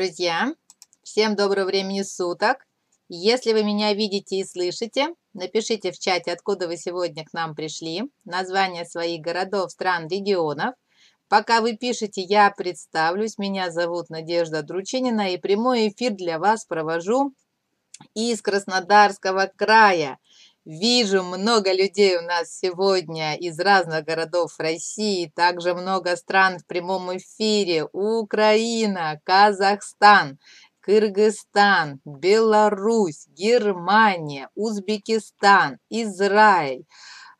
друзья! Всем доброго времени суток! Если вы меня видите и слышите, напишите в чате, откуда вы сегодня к нам пришли, название своих городов, стран, регионов. Пока вы пишете, я представлюсь. Меня зовут Надежда Дручинина и прямой эфир для вас провожу из Краснодарского края – Вижу, много людей у нас сегодня из разных городов России, также много стран в прямом эфире. Украина, Казахстан, Кыргызстан, Беларусь, Германия, Узбекистан, Израиль.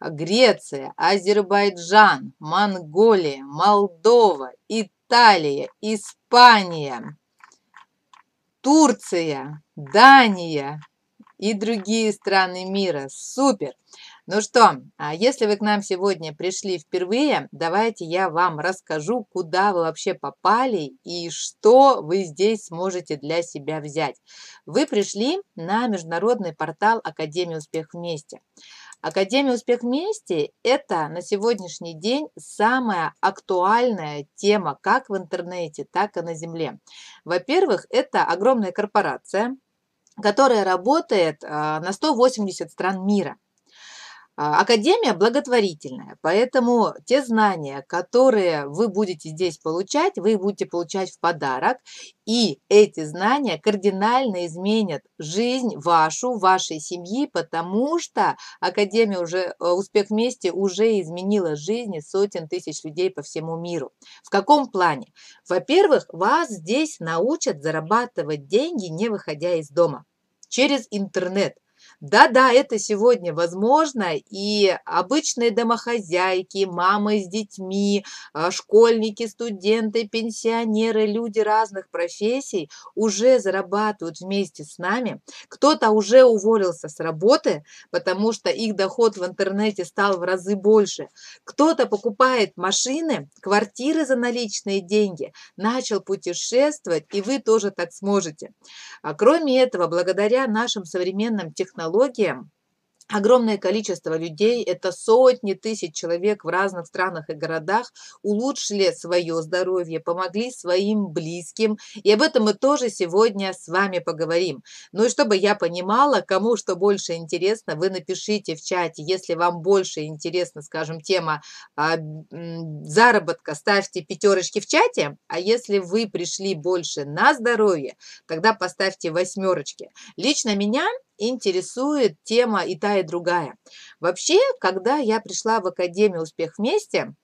Греция, Азербайджан, Монголия, Молдова, Италия, Испания, Турция, Дания, и другие страны мира. Супер! Ну что, а если вы к нам сегодня пришли впервые, давайте я вам расскажу, куда вы вообще попали и что вы здесь сможете для себя взять. Вы пришли на международный портал Академии Успех Вместе. Академия Успех Вместе – это на сегодняшний день самая актуальная тема как в интернете, так и на земле. Во-первых, это огромная корпорация – которая работает э, на 180 стран мира. А, академия благотворительная, поэтому те знания, которые вы будете здесь получать, вы будете получать в подарок, и эти знания кардинально изменят жизнь вашу, вашей семьи, потому что Академия уже, э, Успех вместе уже изменила жизни сотен тысяч людей по всему миру. В каком плане? Во-первых, вас здесь научат зарабатывать деньги, не выходя из дома через интернет. Да-да, это сегодня возможно, и обычные домохозяйки, мамы с детьми, а, школьники, студенты, пенсионеры, люди разных профессий уже зарабатывают вместе с нами. Кто-то уже уволился с работы, потому что их доход в интернете стал в разы больше. Кто-то покупает машины, квартиры за наличные деньги, начал путешествовать, и вы тоже так сможете. А кроме этого, благодаря нашим современным технологиям, технологиям, огромное количество людей, это сотни тысяч человек в разных странах и городах, улучшили свое здоровье, помогли своим близким. И об этом мы тоже сегодня с вами поговорим. Ну и чтобы я понимала, кому что больше интересно, вы напишите в чате, если вам больше интересна, скажем, тема а, заработка, ставьте пятерочки в чате, а если вы пришли больше на здоровье, тогда поставьте восьмерочки. Лично меня интересует тема и та, и другая. Вообще, когда я пришла в Академию «Успех вместе»,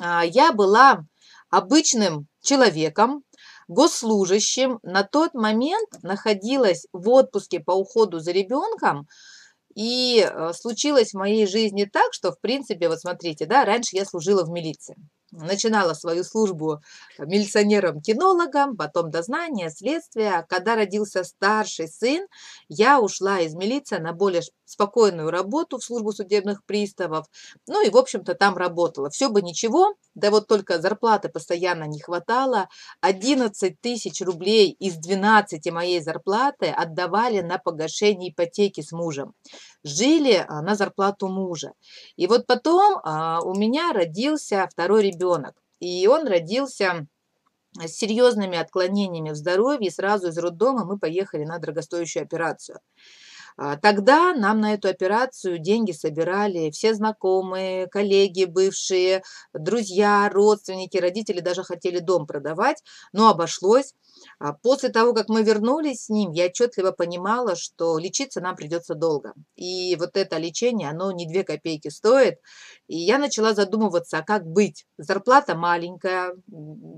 а, я была обычным человеком, госслужащим. На тот момент находилась в отпуске по уходу за ребенком, и э, случилось в моей жизни так, что, в принципе, вот смотрите, да, раньше я служила в милиции начинала свою службу милиционером-кинологом, потом дознание, следствие. А когда родился старший сын, я ушла из милиции на более спокойную работу в службу судебных приставов. Ну и, в общем-то, там работала. Все бы ничего, да вот только зарплаты постоянно не хватало. 11 тысяч рублей из 12 моей зарплаты отдавали на погашение ипотеки с мужем. Жили а, на зарплату мужа. И вот потом а, у меня родился второй ребенок ребенок. И он родился э, с серьезными отклонениями в здоровье, и сразу из роддома мы поехали на дорогостоящую операцию. А, тогда нам на эту операцию деньги собирали все знакомые, коллеги, бывшие, друзья, родственники, родители даже хотели дом продавать, но обошлось а после того, как мы вернулись с ним, я отчетливо понимала, что лечиться нам придется долго. И вот это лечение, оно не две копейки стоит. И я начала задумываться, а как быть? Зарплата маленькая,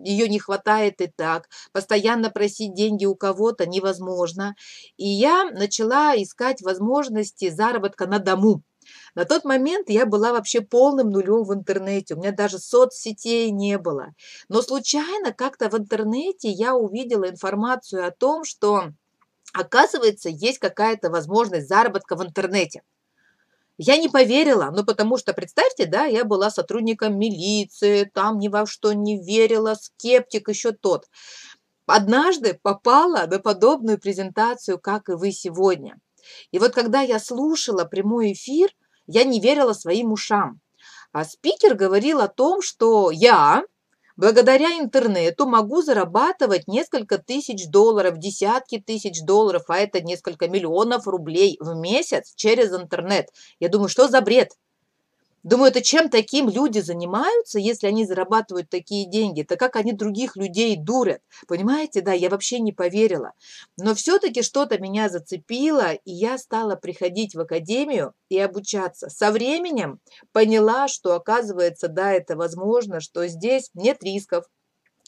ее не хватает и так. Постоянно просить деньги у кого-то невозможно. И я начала искать возможности заработка на дому. На тот момент я была вообще полным нулем в интернете, у меня даже соцсетей не было. Но случайно как-то в интернете я увидела информацию о том, что, оказывается, есть какая-то возможность заработка в интернете. Я не поверила, ну потому что, представьте, да, я была сотрудником милиции, там ни во что не верила, скептик еще тот. Однажды попала на подобную презентацию, как и вы сегодня. И вот когда я слушала прямой эфир, я не верила своим ушам. А спикер говорил о том, что я благодаря интернету могу зарабатывать несколько тысяч долларов, десятки тысяч долларов, а это несколько миллионов рублей в месяц через интернет. Я думаю, что за бред? Думаю, это чем таким люди занимаются, если они зарабатывают такие деньги? Это как они других людей дурят? Понимаете, да, я вообще не поверила. Но все-таки что-то меня зацепило, и я стала приходить в академию и обучаться. Со временем поняла, что оказывается, да, это возможно, что здесь нет рисков,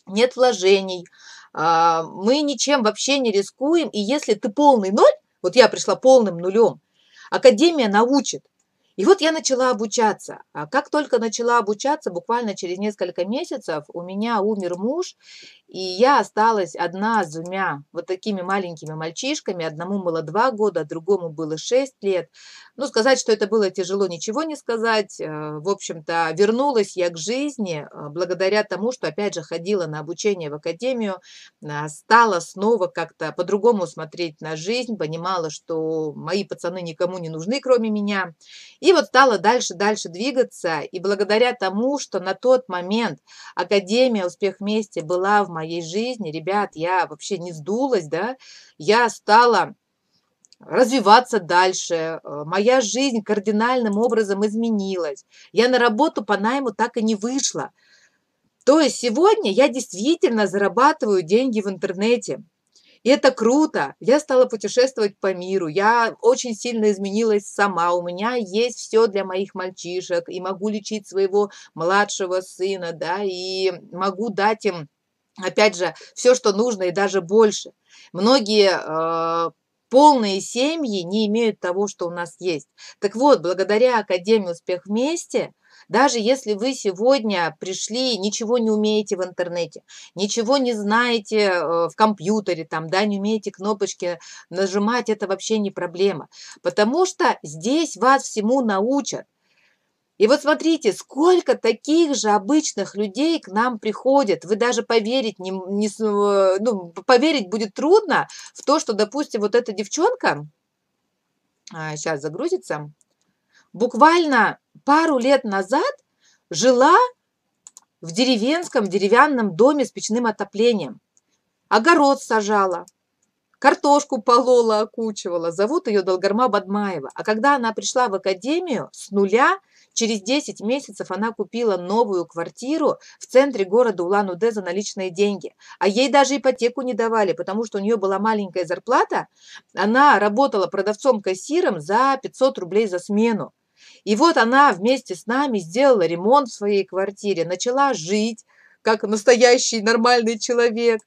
нет вложений, а, мы ничем вообще не рискуем, и если ты полный ноль, вот я пришла полным нулем, академия научит, и вот я начала обучаться. А как только начала обучаться, буквально через несколько месяцев у меня умер муж, и я осталась одна с двумя вот такими маленькими мальчишками. Одному было два года, другому было шесть лет. Ну, сказать, что это было тяжело, ничего не сказать. Э, в общем-то, вернулась я к жизни э, благодаря тому, что, опять же, ходила на обучение в академию, э, стала снова как-то по-другому смотреть на жизнь, понимала, что мои пацаны никому не нужны, кроме меня. И вот стала дальше-дальше двигаться. И благодаря тому, что на тот момент академия «Успех вместе» была в моей жизни, ребят, я вообще не сдулась, да, я стала развиваться дальше, э, моя жизнь кардинальным образом изменилась, я на работу по найму так и не вышла. То есть сегодня я действительно зарабатываю деньги в интернете. И это круто. Я стала путешествовать по миру. Я очень сильно изменилась сама. У меня есть все для моих мальчишек. И могу лечить своего младшего сына, да, и могу дать им, опять же, все, что нужно, и даже больше. Многие э, Полные семьи не имеют того, что у нас есть. Так вот, благодаря Академии «Успех вместе» Даже если вы сегодня пришли, ничего не умеете в интернете, ничего не знаете э, в компьютере, там, да, не умеете кнопочки нажимать, это вообще не проблема. Потому что здесь вас всему научат. И вот смотрите, сколько таких же обычных людей к нам приходят. Вы даже поверить не, не э, ну, поверить будет трудно в то, что, допустим, вот эта девчонка, а, сейчас загрузится, буквально пару лет назад жила в деревенском деревянном доме с печным отоплением. Огород сажала, картошку полола, окучивала. Зовут ее Долгарма Бадмаева. А когда она пришла в академию с нуля – Через 10 месяцев она купила новую квартиру в центре города Улан-Удэ за наличные деньги. А ей даже ипотеку не давали, потому что у нее была маленькая зарплата. Она работала продавцом-кассиром за 500 рублей за смену. И вот она вместе с нами сделала ремонт в своей квартире, начала жить как настоящий нормальный человек.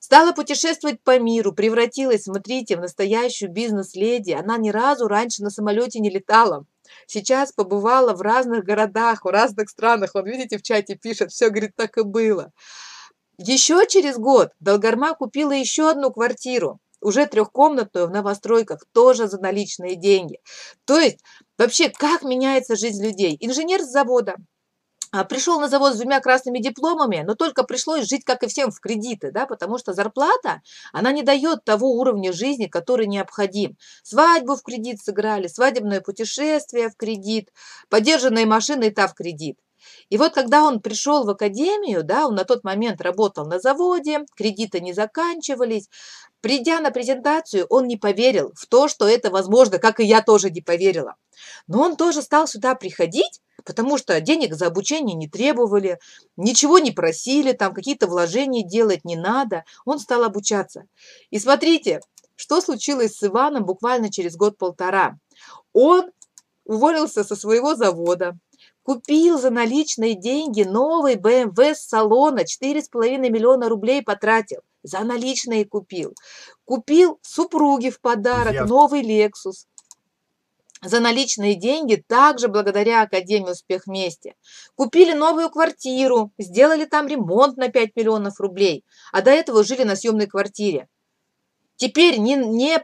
Стала путешествовать по миру, превратилась, смотрите, в настоящую бизнес-леди. Она ни разу раньше на самолете не летала сейчас побывала в разных городах, в разных странах. Вот видите, в чате пишет, все, говорит, так и было. Еще через год Долгорма купила еще одну квартиру, уже трехкомнатную в новостройках, тоже за наличные деньги. То есть вообще, как меняется жизнь людей? Инженер с завода – а, пришел на завод с двумя красными дипломами, но только пришлось жить, как и всем, в кредиты, да, потому что зарплата, она не дает того уровня жизни, который необходим. Свадьбу в кредит сыграли, свадебное путешествие в кредит, подержанные машины и та в кредит. И вот когда он пришел в академию, да, он на тот момент работал на заводе, кредиты не заканчивались, придя на презентацию, он не поверил в то, что это возможно, как и я тоже не поверила. Но он тоже стал сюда приходить, потому что денег за обучение не требовали, ничего не просили, там какие-то вложения делать не надо. Он стал обучаться. И смотрите, что случилось с Иваном буквально через год-полтора. Он уволился со своего завода, купил за наличные деньги новый BMW эм с салона, 4,5 миллиона рублей потратил. За наличные купил. Купил супруге в подарок Я... новый Lexus за наличные деньги также благодаря Академии «Успех вместе». Купили новую квартиру, сделали там ремонт на 5 миллионов рублей, а до этого жили на съемной квартире. Теперь не, не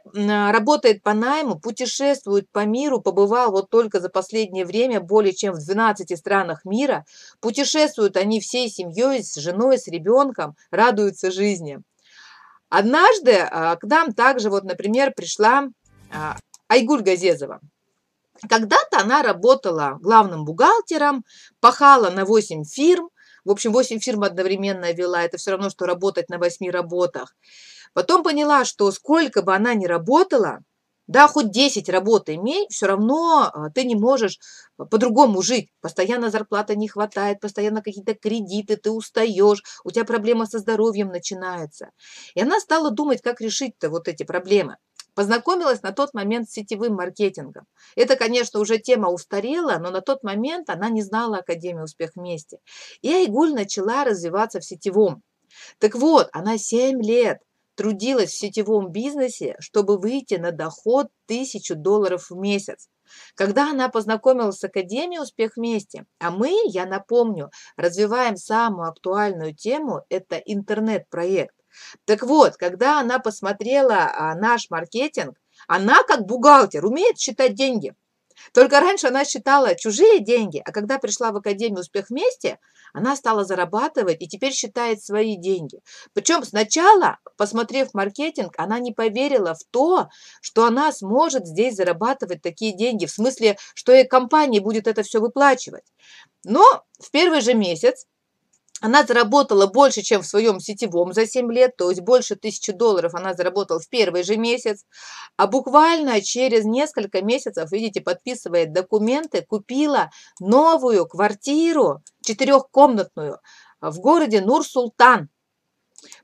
работает по найму, путешествует по миру, побывал вот только за последнее время более чем в 12 странах мира. Путешествуют они всей семьей, с женой, с ребенком, радуются жизни. Однажды а, к нам также, вот, например, пришла а, Айгуль Газезова. Когда-то она работала главным бухгалтером, пахала на 8 фирм, в общем, 8 фирм одновременно вела, это все равно, что работать на 8 работах. Потом поняла, что сколько бы она ни работала, да, хоть 10 работ имей, все равно а, ты не можешь по-другому жить. Постоянно зарплата не хватает, постоянно какие-то кредиты, ты устаешь, у тебя проблема со здоровьем начинается. И она стала думать, как решить-то вот эти проблемы. Познакомилась на тот момент с сетевым маркетингом. Это, конечно, уже тема устарела, но на тот момент она не знала Академии «Успех вместе». И Айгуль начала развиваться в сетевом. Так вот, она 7 лет трудилась в сетевом бизнесе, чтобы выйти на доход 1000 долларов в месяц. Когда она познакомилась с Академией «Успех вместе», а мы, я напомню, развиваем самую актуальную тему – это интернет-проект. Так вот, когда она посмотрела а, наш маркетинг, она как бухгалтер умеет считать деньги. Только раньше она считала чужие деньги, а когда пришла в Академию «Успех вместе», она стала зарабатывать и теперь считает свои деньги. Причем сначала, посмотрев маркетинг, она не поверила в то, что она сможет здесь зарабатывать такие деньги, в смысле, что и компания будет это все выплачивать. Но в первый же месяц она заработала больше, чем в своем сетевом за 7 лет, то есть больше тысячи долларов она заработала в первый же месяц. А буквально через несколько месяцев, видите, подписывая документы, купила новую квартиру, четырехкомнатную, в городе Нур-Султан.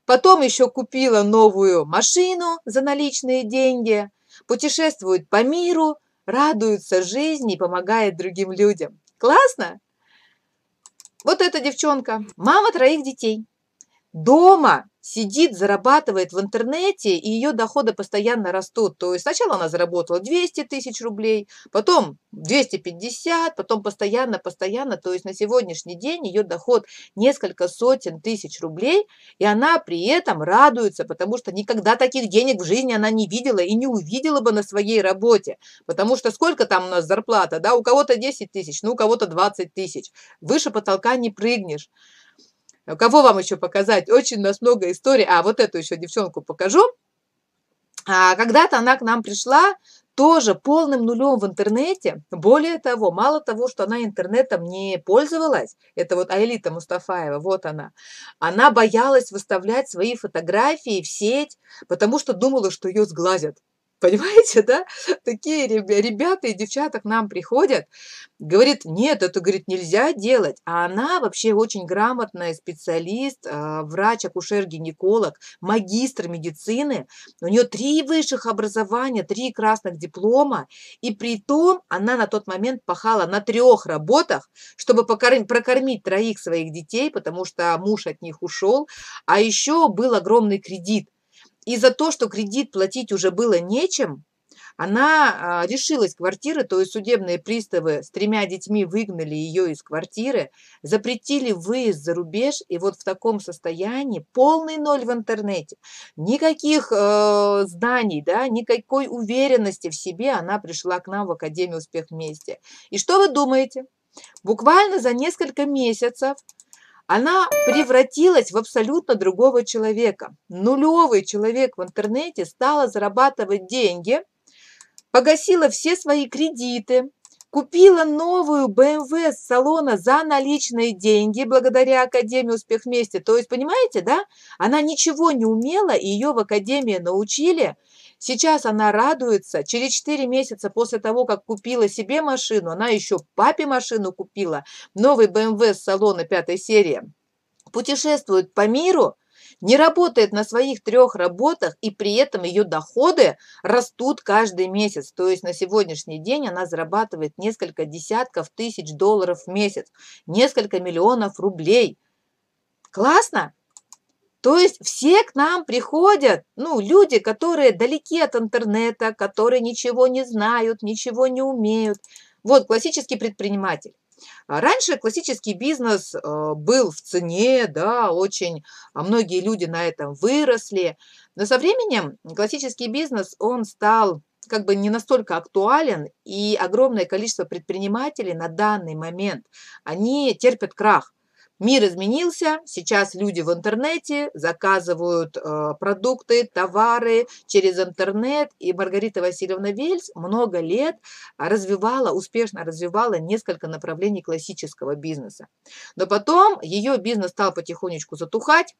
Потом еще купила новую машину за наличные деньги, путешествует по миру, радуется жизни и помогает другим людям. Классно? Вот эта девчонка, мама троих детей, дома сидит, зарабатывает в интернете, и ее доходы постоянно растут. То есть сначала она заработала 200 тысяч рублей, потом 250, потом постоянно, постоянно. То есть на сегодняшний день ее доход несколько сотен тысяч рублей, и она при этом радуется, потому что никогда таких денег в жизни она не видела и не увидела бы на своей работе. Потому что сколько там у нас зарплата, да, у кого-то 10 тысяч, ну у кого-то 20 тысяч. Выше потолка не прыгнешь. А кого вам еще показать? Очень у нас много историй. А, вот эту еще девчонку покажу. А, когда-то она к нам пришла тоже полным нулем в интернете. Более того, мало того, что она интернетом не пользовалась, это вот Айлита Мустафаева, вот она, она боялась выставлять свои фотографии в сеть, потому что думала, что ее сглазят. Понимаете, да? Такие ребята и девчата к нам приходят, говорит, нет, это, говорит, нельзя делать. А она вообще очень грамотная специалист, а, врач, акушер, гинеколог, магистр медицины. У нее три высших образования, три красных диплома. И при том она на тот момент пахала на трех работах, чтобы прокормить троих своих детей, потому что муж от них ушел. А еще был огромный кредит и за то, что кредит платить уже было нечем, она а, решилась квартиры, то есть судебные приставы с тремя детьми выгнали ее из квартиры, запретили выезд за рубеж, и вот в таком состоянии полный ноль в интернете, никаких э, знаний, да, никакой уверенности в себе она пришла к нам в Академию «Успех вместе». И что вы думаете? Буквально за несколько месяцев она превратилась в абсолютно другого человека. Нулевый человек в интернете стала зарабатывать деньги, погасила все свои кредиты, купила новую BMW эм с салона за наличные деньги благодаря Академии «Успех вместе». То есть, понимаете, да, она ничего не умела, и ее в Академии научили Сейчас она радуется. Через 4 месяца после того, как купила себе машину, она еще папе машину купила. Новый BMW эм с салона пятой серии. Путешествует по миру, не работает на своих трех работах, и при этом ее доходы растут каждый месяц. То есть на сегодняшний день она зарабатывает несколько десятков тысяч долларов в месяц, несколько миллионов рублей. Классно? То есть все к нам приходят, ну, люди, которые далеки от интернета, которые ничего не знают, ничего не умеют. Вот классический предприниматель. А раньше классический бизнес э, был в цене, да, очень а многие люди на этом выросли. Но со временем классический бизнес, он стал как бы не настолько актуален, и огромное количество предпринимателей на данный момент, они терпят крах. Мир изменился, сейчас люди в интернете заказывают э, продукты, товары через интернет, и Маргарита Васильевна Вельс много лет развивала, успешно развивала несколько направлений классического бизнеса. Но потом ее бизнес стал потихонечку затухать,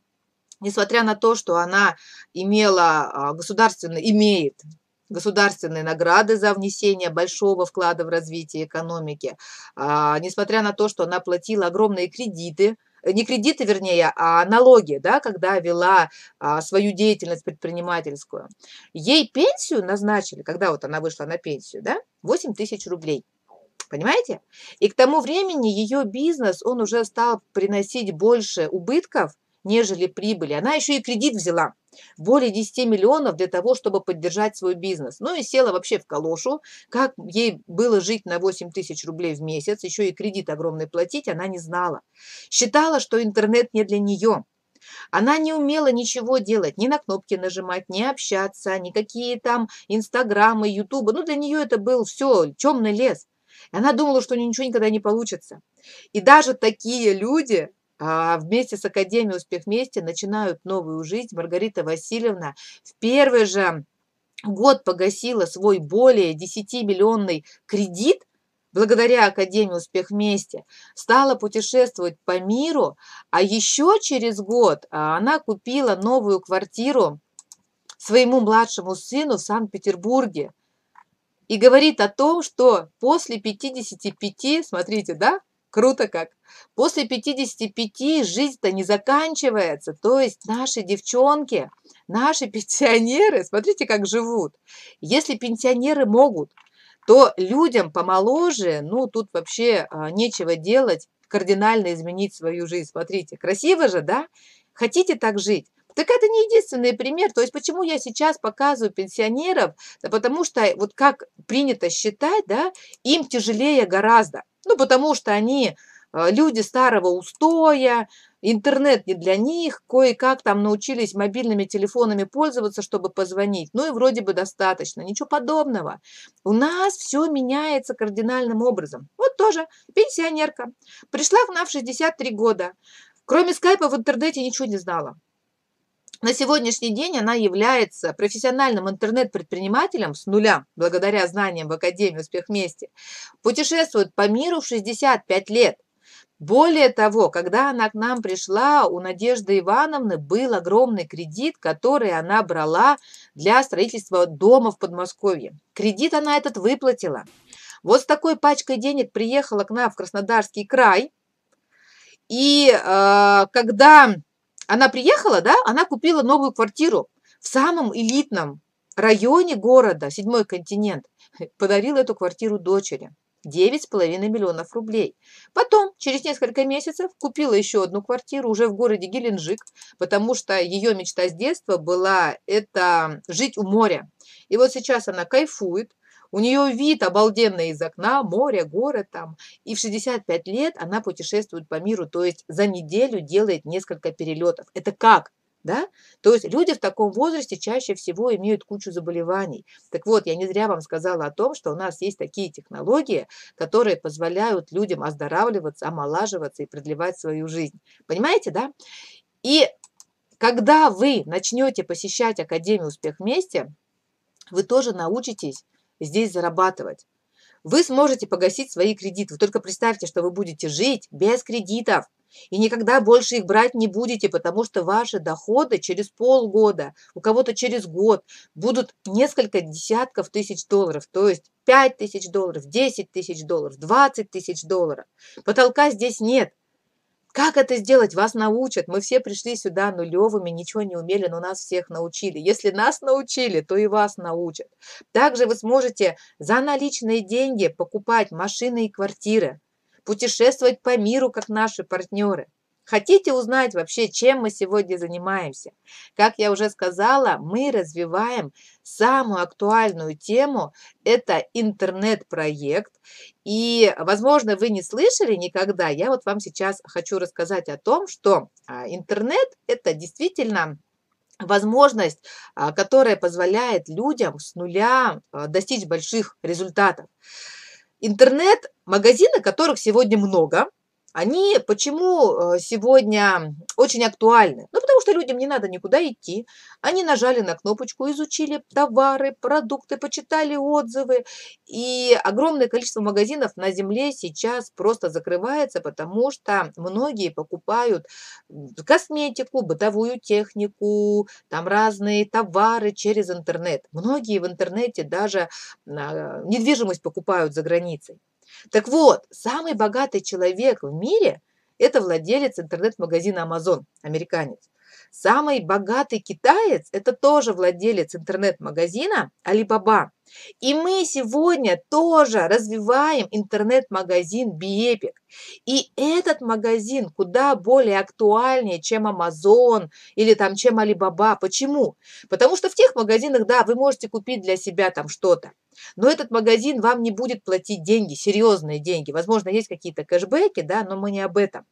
несмотря на то, что она имела а, государственный, имеет государственные награды за внесение большого вклада в развитие экономики, а, несмотря на то, что она платила огромные кредиты, э, не кредиты, вернее, а налоги, да, когда вела а, свою деятельность предпринимательскую. Ей пенсию назначили, когда вот она вышла на пенсию, да, 8 тысяч рублей. Понимаете? И к тому времени ее бизнес, он уже стал приносить больше убытков, нежели прибыли. Она еще и кредит взяла. Более 10 миллионов для того, чтобы поддержать свой бизнес. Ну и села вообще в калошу. Как ей было жить на 8 тысяч рублей в месяц, еще и кредит огромный платить, она не знала. Считала, что интернет не для нее. Она не умела ничего делать, ни на кнопки нажимать, ни общаться, никакие там инстаграмы, ютубы. Ну, для нее это был все, темный лес. Она думала, что у нее ничего никогда не получится. И даже такие люди а вместе с Академией «Успех вместе» начинают новую жизнь. Маргарита Васильевна в первый же год погасила свой более 10-миллионный кредит, благодаря Академии «Успех вместе», стала путешествовать по миру, а еще через год а, она купила новую квартиру своему младшему сыну в Санкт-Петербурге и говорит о том, что после 55, смотрите, да, Круто как. После 55 жизнь-то не заканчивается. То есть наши девчонки, наши пенсионеры, смотрите, как живут. Если пенсионеры могут, то людям помоложе, ну, тут вообще а, нечего делать, кардинально изменить свою жизнь. Смотрите, красиво же, да? Хотите так жить? Так это не единственный пример. То есть почему я сейчас показываю пенсионеров? Да потому что э, вот как принято считать, да, им тяжелее гораздо. Ну, потому что они э, люди старого устоя, интернет не для них, кое-как там научились мобильными телефонами пользоваться, чтобы позвонить. Ну и вроде бы достаточно, ничего подобного. У нас все меняется кардинальным образом. Вот тоже пенсионерка. Пришла к нам в 63 года. Кроме скайпа в интернете ничего не знала на сегодняшний день она является профессиональным интернет-предпринимателем с нуля, благодаря знаниям в Академии «Успех вместе». Путешествует по миру в 65 лет. Более того, когда она к нам пришла, у Надежды Ивановны был огромный кредит, который она брала для строительства дома в Подмосковье. Кредит она этот выплатила. Вот с такой пачкой денег приехала к нам в Краснодарский край. И э, когда она приехала, да, она купила новую квартиру в самом элитном районе города, седьмой континент. Подарила эту квартиру дочери. 9,5 миллионов рублей. Потом, через несколько месяцев, купила еще одну квартиру уже в городе Геленджик, потому что ее мечта с детства была это жить у моря. И вот сейчас она кайфует, у нее вид обалденный из окна, море, горы там. И в 65 лет она путешествует по миру, то есть за неделю делает несколько перелетов. Это как? Да? То есть люди в таком возрасте чаще всего имеют кучу заболеваний. Так вот, я не зря вам сказала о том, что у нас есть такие технологии, которые позволяют людям оздоравливаться, омолаживаться и продлевать свою жизнь. Понимаете, да? И когда вы начнете посещать Академию «Успех вместе», вы тоже научитесь здесь зарабатывать. Вы сможете погасить свои кредиты. Вы только представьте, что вы будете жить без кредитов и никогда больше их брать не будете, потому что ваши доходы через полгода, у кого-то через год будут несколько десятков тысяч долларов, то есть 5 тысяч долларов, 10 тысяч долларов, 20 тысяч долларов. Потолка здесь нет – как это сделать? Вас научат. Мы все пришли сюда нулевыми, ничего не умели, но нас всех научили. Если нас научили, то и вас научат. Также вы сможете за наличные деньги покупать машины и квартиры, путешествовать по миру, как наши партнеры. Хотите узнать вообще, чем мы сегодня занимаемся? Как я уже сказала, мы развиваем самую актуальную тему – это интернет-проект. И, возможно, вы не слышали никогда, я вот вам сейчас хочу рассказать о том, что а, интернет – это действительно возможность, а, которая позволяет людям с нуля а, достичь больших результатов. Интернет-магазины, которых сегодня много, они почему э, сегодня очень актуальны? Ну, что людям не надо никуда идти. Они нажали на кнопочку, изучили товары, продукты, почитали отзывы. И огромное количество магазинов на земле сейчас просто закрывается, потому что многие покупают косметику, бытовую технику, там разные товары через интернет. Многие в интернете даже а, недвижимость покупают за границей. Так вот, самый богатый человек в мире – это владелец интернет-магазина Amazon, американец. Самый богатый китаец – это тоже владелец интернет-магазина Alibaba. И мы сегодня тоже развиваем интернет-магазин Биепик. И этот магазин куда более актуальнее, чем Amazon или там, чем Alibaba. Почему? Потому что в тех магазинах, да, вы можете купить для себя там что-то но этот магазин вам не будет платить деньги, серьезные деньги. Возможно, есть какие-то кэшбэки, да, но мы не об этом.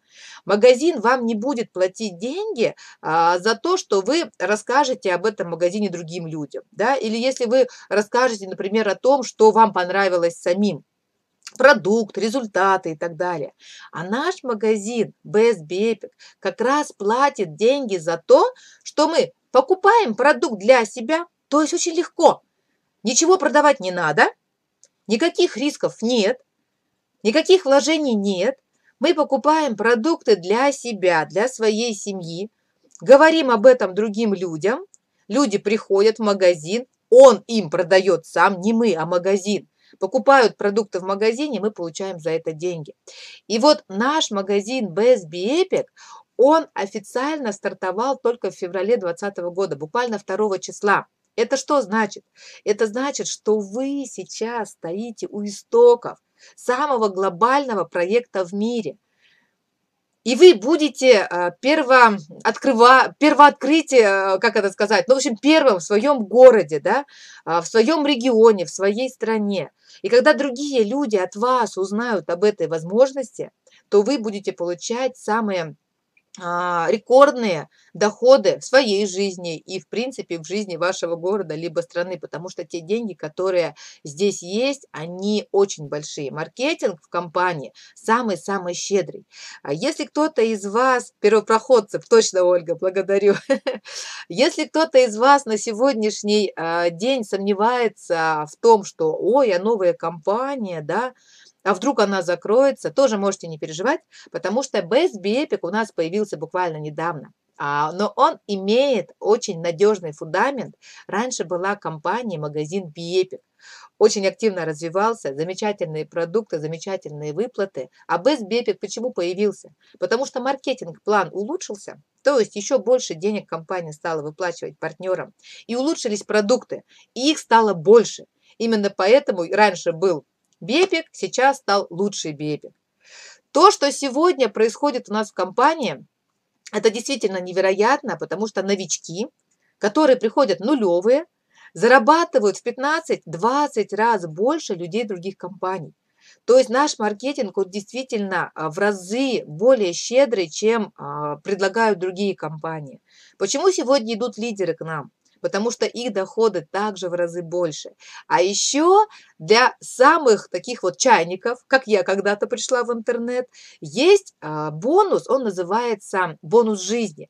Магазин вам не будет платить деньги а, за то, что вы расскажете об этом магазине другим людям, да, или если вы расскажете, например, о том, что вам понравилось самим, продукт, результаты и так далее. А наш магазин Best как раз платит деньги за то, что мы покупаем продукт для себя, то есть очень легко – Ничего продавать не надо, никаких рисков нет, никаких вложений нет. Мы покупаем продукты для себя, для своей семьи, говорим об этом другим людям. Люди приходят в магазин, он им продает сам, не мы, а магазин. Покупают продукты в магазине, мы получаем за это деньги. И вот наш магазин BSB Epic, он официально стартовал только в феврале 2020 года, буквально 2 числа. Это что значит? Это значит, что вы сейчас стоите у истоков самого глобального проекта в мире. И вы будете а, перво, первооткрытие, а, как это сказать, ну, в общем, первым в своем городе, да, а, в своем регионе, в своей стране. И когда другие люди от вас узнают об этой возможности, то вы будете получать самые а, рекордные доходы в своей жизни и, в принципе, в жизни вашего города либо страны, потому что те деньги, которые здесь есть, они очень большие. Маркетинг в компании самый-самый щедрый. А если кто-то из вас, первопроходцев, точно, Ольга, благодарю, если кто-то из вас на сегодняшний а, день сомневается в том, что, ой, я новая компания, да, а вдруг она закроется, тоже можете не переживать, потому что BSB Epic у нас появился буквально недавно. А, но он имеет очень надежный фундамент. Раньше была компания, магазин Биепик. Очень активно развивался, замечательные продукты, замечательные выплаты. А Бэсбепик почему появился? Потому что маркетинг-план улучшился, то есть еще больше денег компания стала выплачивать партнерам. И улучшились продукты, и их стало больше. Именно поэтому раньше был Бепик сейчас стал лучший Бепик. То, что сегодня происходит у нас в компании, это действительно невероятно, потому что новички, которые приходят нулевые, зарабатывают в 15-20 раз больше людей других компаний. То есть наш маркетинг он действительно а, в разы более щедрый, чем а, предлагают другие компании. Почему сегодня идут лидеры к нам? потому что их доходы также в разы больше. А еще для самых таких вот чайников, как я когда-то пришла в интернет, есть а, бонус, он называется бонус жизни.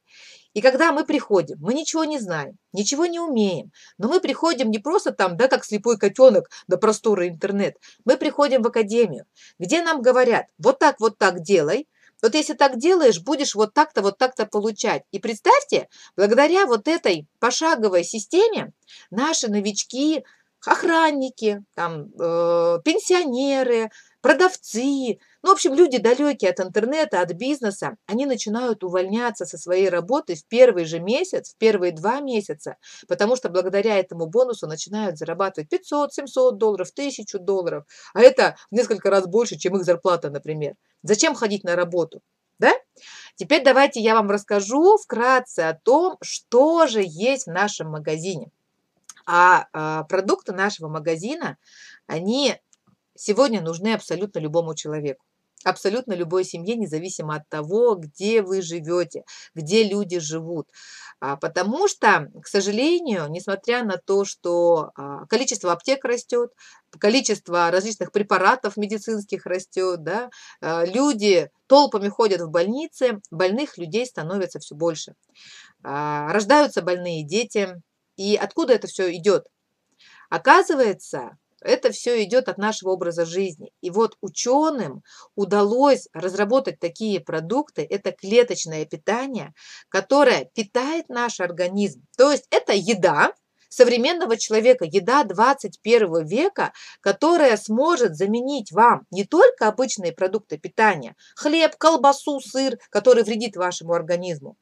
И когда мы приходим, мы ничего не знаем, ничего не умеем, но мы приходим не просто там, да, как слепой котенок до просторы интернет, мы приходим в академию, где нам говорят, вот так, вот так делай, вот если так делаешь, будешь вот так-то, вот так-то получать. И представьте, благодаря вот этой пошаговой системе наши новички, охранники, там, э, пенсионеры, продавцы, ну, в общем, люди далекие от интернета, от бизнеса, они начинают увольняться со своей работы в первый же месяц, в первые два месяца, потому что благодаря этому бонусу начинают зарабатывать 500, 700 долларов, 1000 долларов, а это в несколько раз больше, чем их зарплата, например. Зачем ходить на работу? Да? Теперь давайте я вам расскажу вкратце о том, что же есть в нашем магазине. А, а продукты нашего магазина, они сегодня нужны абсолютно любому человеку абсолютно любой семье, независимо от того, где вы живете, где люди живут. А, потому что, к сожалению, несмотря на то, что а, количество аптек растет, количество различных препаратов медицинских растет, да, а, люди толпами ходят в больницы, больных людей становится все больше. Рождаются больные дети. И откуда это все идет? Оказывается, это все идет от нашего образа жизни. И вот ученым удалось разработать такие продукты. Это клеточное питание, которое питает наш организм. То есть это еда, современного человека, еда 21 века, которая сможет заменить вам не только обычные продукты питания, хлеб, колбасу, сыр, который вредит вашему организму.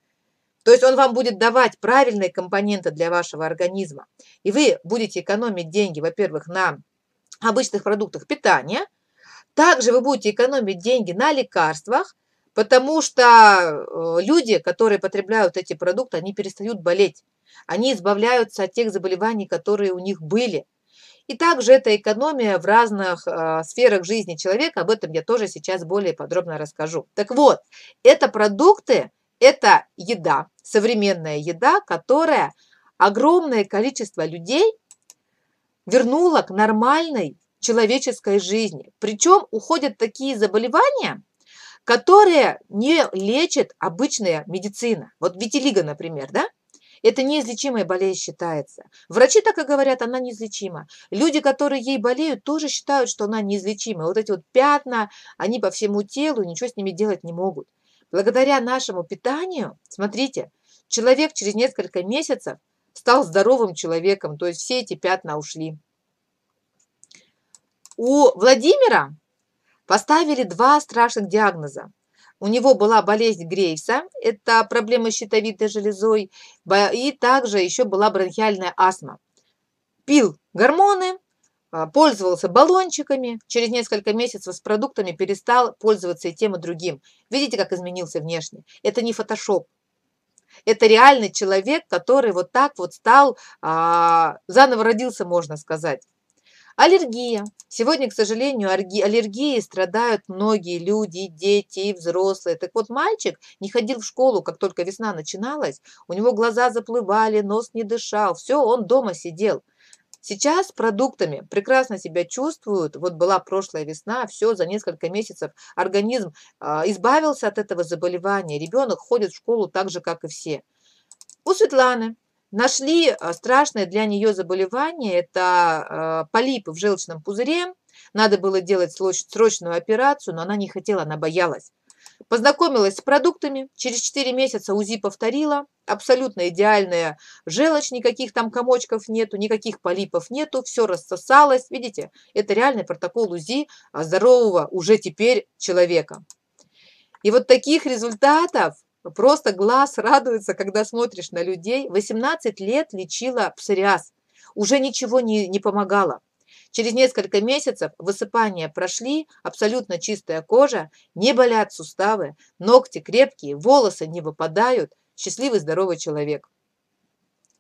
То есть он вам будет давать правильные компоненты для вашего организма. И вы будете экономить деньги, во-первых, на обычных продуктах питания. Также вы будете экономить деньги на лекарствах, потому что э, люди, которые потребляют эти продукты, они перестают болеть. Они избавляются от тех заболеваний, которые у них были. И также это экономия в разных э, сферах жизни человека. Об этом я тоже сейчас более подробно расскажу. Так вот, это продукты, это еда, современная еда, которая огромное количество людей вернула к нормальной человеческой жизни. Причем уходят такие заболевания, которые не лечит обычная медицина. Вот витилига, например, да? Это неизлечимая болезнь считается. Врачи так и говорят, она неизлечима. Люди, которые ей болеют, тоже считают, что она неизлечима. Вот эти вот пятна, они по всему телу, ничего с ними делать не могут. Благодаря нашему питанию, смотрите, человек через несколько месяцев стал здоровым человеком. То есть все эти пятна ушли. У Владимира поставили два страшных диагноза. У него была болезнь Грейса, это проблема с щитовидной железой, и также еще была бронхиальная астма. Пил гормоны, а, пользовался баллончиками, через несколько месяцев с продуктами перестал пользоваться и тем, и другим. Видите, как изменился внешне? Это не фотошоп, это реальный человек, который вот так вот стал, а, заново родился, можно сказать. Аллергия. Сегодня, к сожалению, аллергии страдают многие люди, дети, взрослые. Так вот, мальчик не ходил в школу, как только весна начиналась. У него глаза заплывали, нос не дышал. Все, он дома сидел. Сейчас продуктами прекрасно себя чувствуют. Вот была прошлая весна, все за несколько месяцев организм а, избавился от этого заболевания. Ребенок ходит в школу так же, как и все. У Светланы нашли а, страшное для нее заболевание. Это а, полипы в желчном пузыре. Надо было делать срочную операцию, но она не хотела, она боялась. Познакомилась с продуктами, через 4 месяца УЗИ повторила, абсолютно идеальная желчь, никаких там комочков нету, никаких полипов нету, все рассосалось. Видите, это реальный протокол УЗИ а, здорового уже теперь человека. И вот таких результатов просто глаз радуется, когда смотришь на людей. 18 лет лечила псориаз. Уже ничего не, не помогало. Через несколько месяцев высыпания прошли, абсолютно чистая кожа, не болят суставы, ногти крепкие, волосы не выпадают, счастливый, здоровый человек.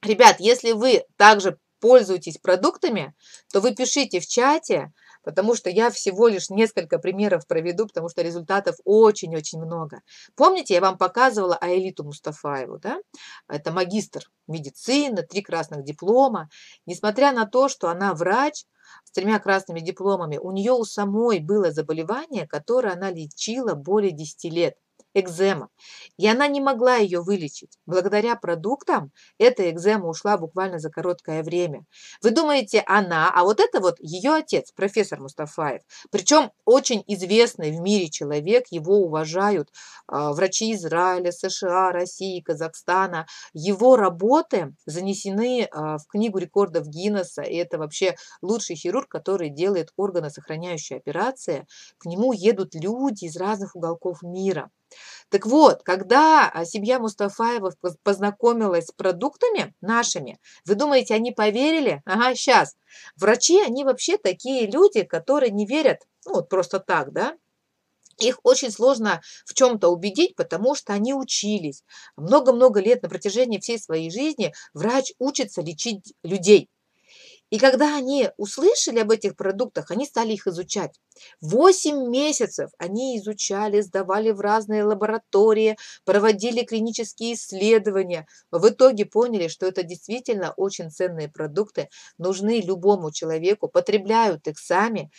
Ребят, если вы также пользуетесь продуктами, то вы пишите в чате, потому что я всего лишь несколько примеров проведу, потому что результатов очень-очень много. Помните, я вам показывала Аэлиту Мустафаеву, да? Это магистр медицины, три красных диплома. Несмотря на то, что она врач, с тремя красными дипломами, у нее у самой было заболевание, которое она лечила более 10 лет экзема. И она не могла ее вылечить. Благодаря продуктам эта экзема ушла буквально за короткое время. Вы думаете, она, а вот это вот ее отец, профессор Мустафаев. Причем очень известный в мире человек, его уважают а, врачи Израиля, США, России, Казахстана. Его работы занесены а, в Книгу рекордов Гиннесса, и это вообще лучший хирург, который делает органосохраняющие операции. К нему едут люди из разных уголков мира. Так вот, когда а, семья Мустафаевых познакомилась с продуктами нашими, вы думаете, они поверили? Ага, сейчас. Врачи, они вообще такие люди, которые не верят, ну вот просто так, да, их очень сложно в чем-то убедить, потому что они учились. Много-много лет на протяжении всей своей жизни врач учится лечить людей. И когда они услышали об этих продуктах, они стали их изучать. Восемь месяцев они изучали, сдавали в разные лаборатории, проводили клинические исследования. В итоге поняли, что это действительно очень ценные продукты, нужны любому человеку, потребляют их сами.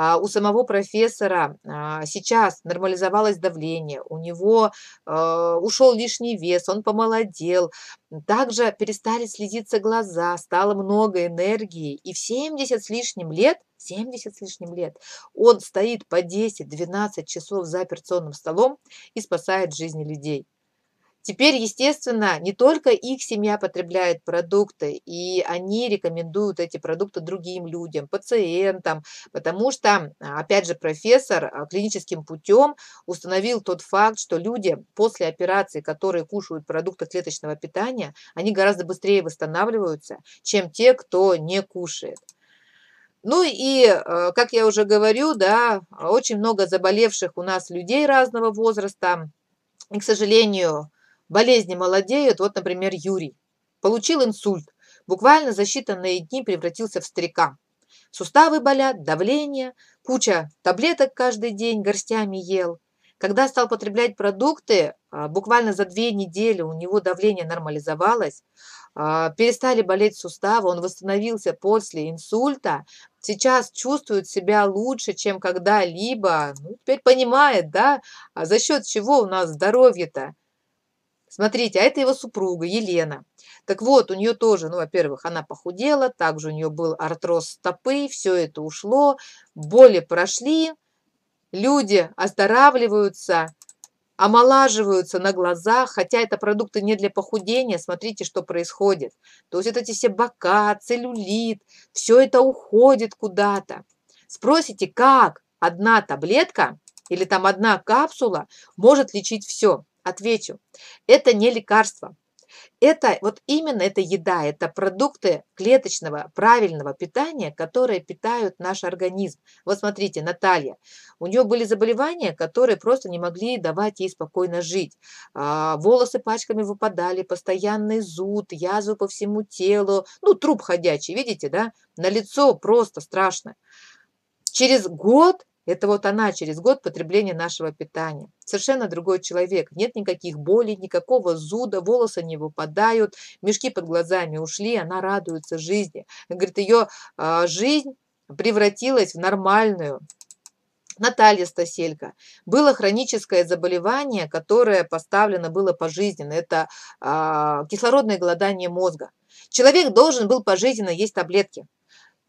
А у самого профессора а, сейчас нормализовалось давление, у него а, ушел лишний вес, он помолодел, также перестали слезиться глаза, стало много энергии, и в 70 с лишним лет 70 с лишним лет. Он стоит по 10-12 часов за операционным столом и спасает жизни людей. Теперь, естественно, не только их семья потребляет продукты, и они рекомендуют эти продукты другим людям, пациентам, потому что, опять же, профессор а, клиническим путем установил тот факт, что люди после операции, которые кушают продукты клеточного питания, они гораздо быстрее восстанавливаются, чем те, кто не кушает. Ну и, а, как я уже говорю, да, очень много заболевших у нас людей разного возраста. И, к сожалению, Болезни молодеют, вот, например, Юрий. Получил инсульт, буквально за считанные дни превратился в старика. Суставы болят, давление, куча таблеток каждый день горстями ел. Когда стал потреблять продукты, а, буквально за две недели у него давление нормализовалось, а, перестали болеть суставы, он восстановился после инсульта, сейчас чувствует себя лучше, чем когда-либо. Ну, теперь понимает, да, а за счет чего у нас здоровье-то? Смотрите, а это его супруга Елена. Так вот, у нее тоже, ну, во-первых, она похудела, также у нее был артроз стопы, все это ушло, боли прошли, люди оздоравливаются, омолаживаются на глазах, хотя это продукты не для похудения, смотрите, что происходит. То есть вот эти все бока, целлюлит, все это уходит куда-то. Спросите, как одна таблетка или там одна капсула может лечить все? Отвечу, это не лекарство. Это вот именно эта еда, это продукты клеточного правильного питания, которые питают наш организм. Вот смотрите, Наталья, у нее были заболевания, которые просто не могли давать ей спокойно жить. А, волосы пачками выпадали, постоянный зуд, язвы по всему телу, ну труп ходячий, видите, да? На лицо просто страшно. Через год это вот она через год потребления нашего питания. Совершенно другой человек. Нет никаких болей, никакого зуда, волосы не выпадают, мешки под глазами ушли, она радуется жизни. Говорит, ее э, а, жизнь превратилась в нормальную. Наталья Стаселько. Было хроническое заболевание, которое поставлено было пожизненно. Это э, кислородное голодание мозга. Человек должен был пожизненно есть таблетки,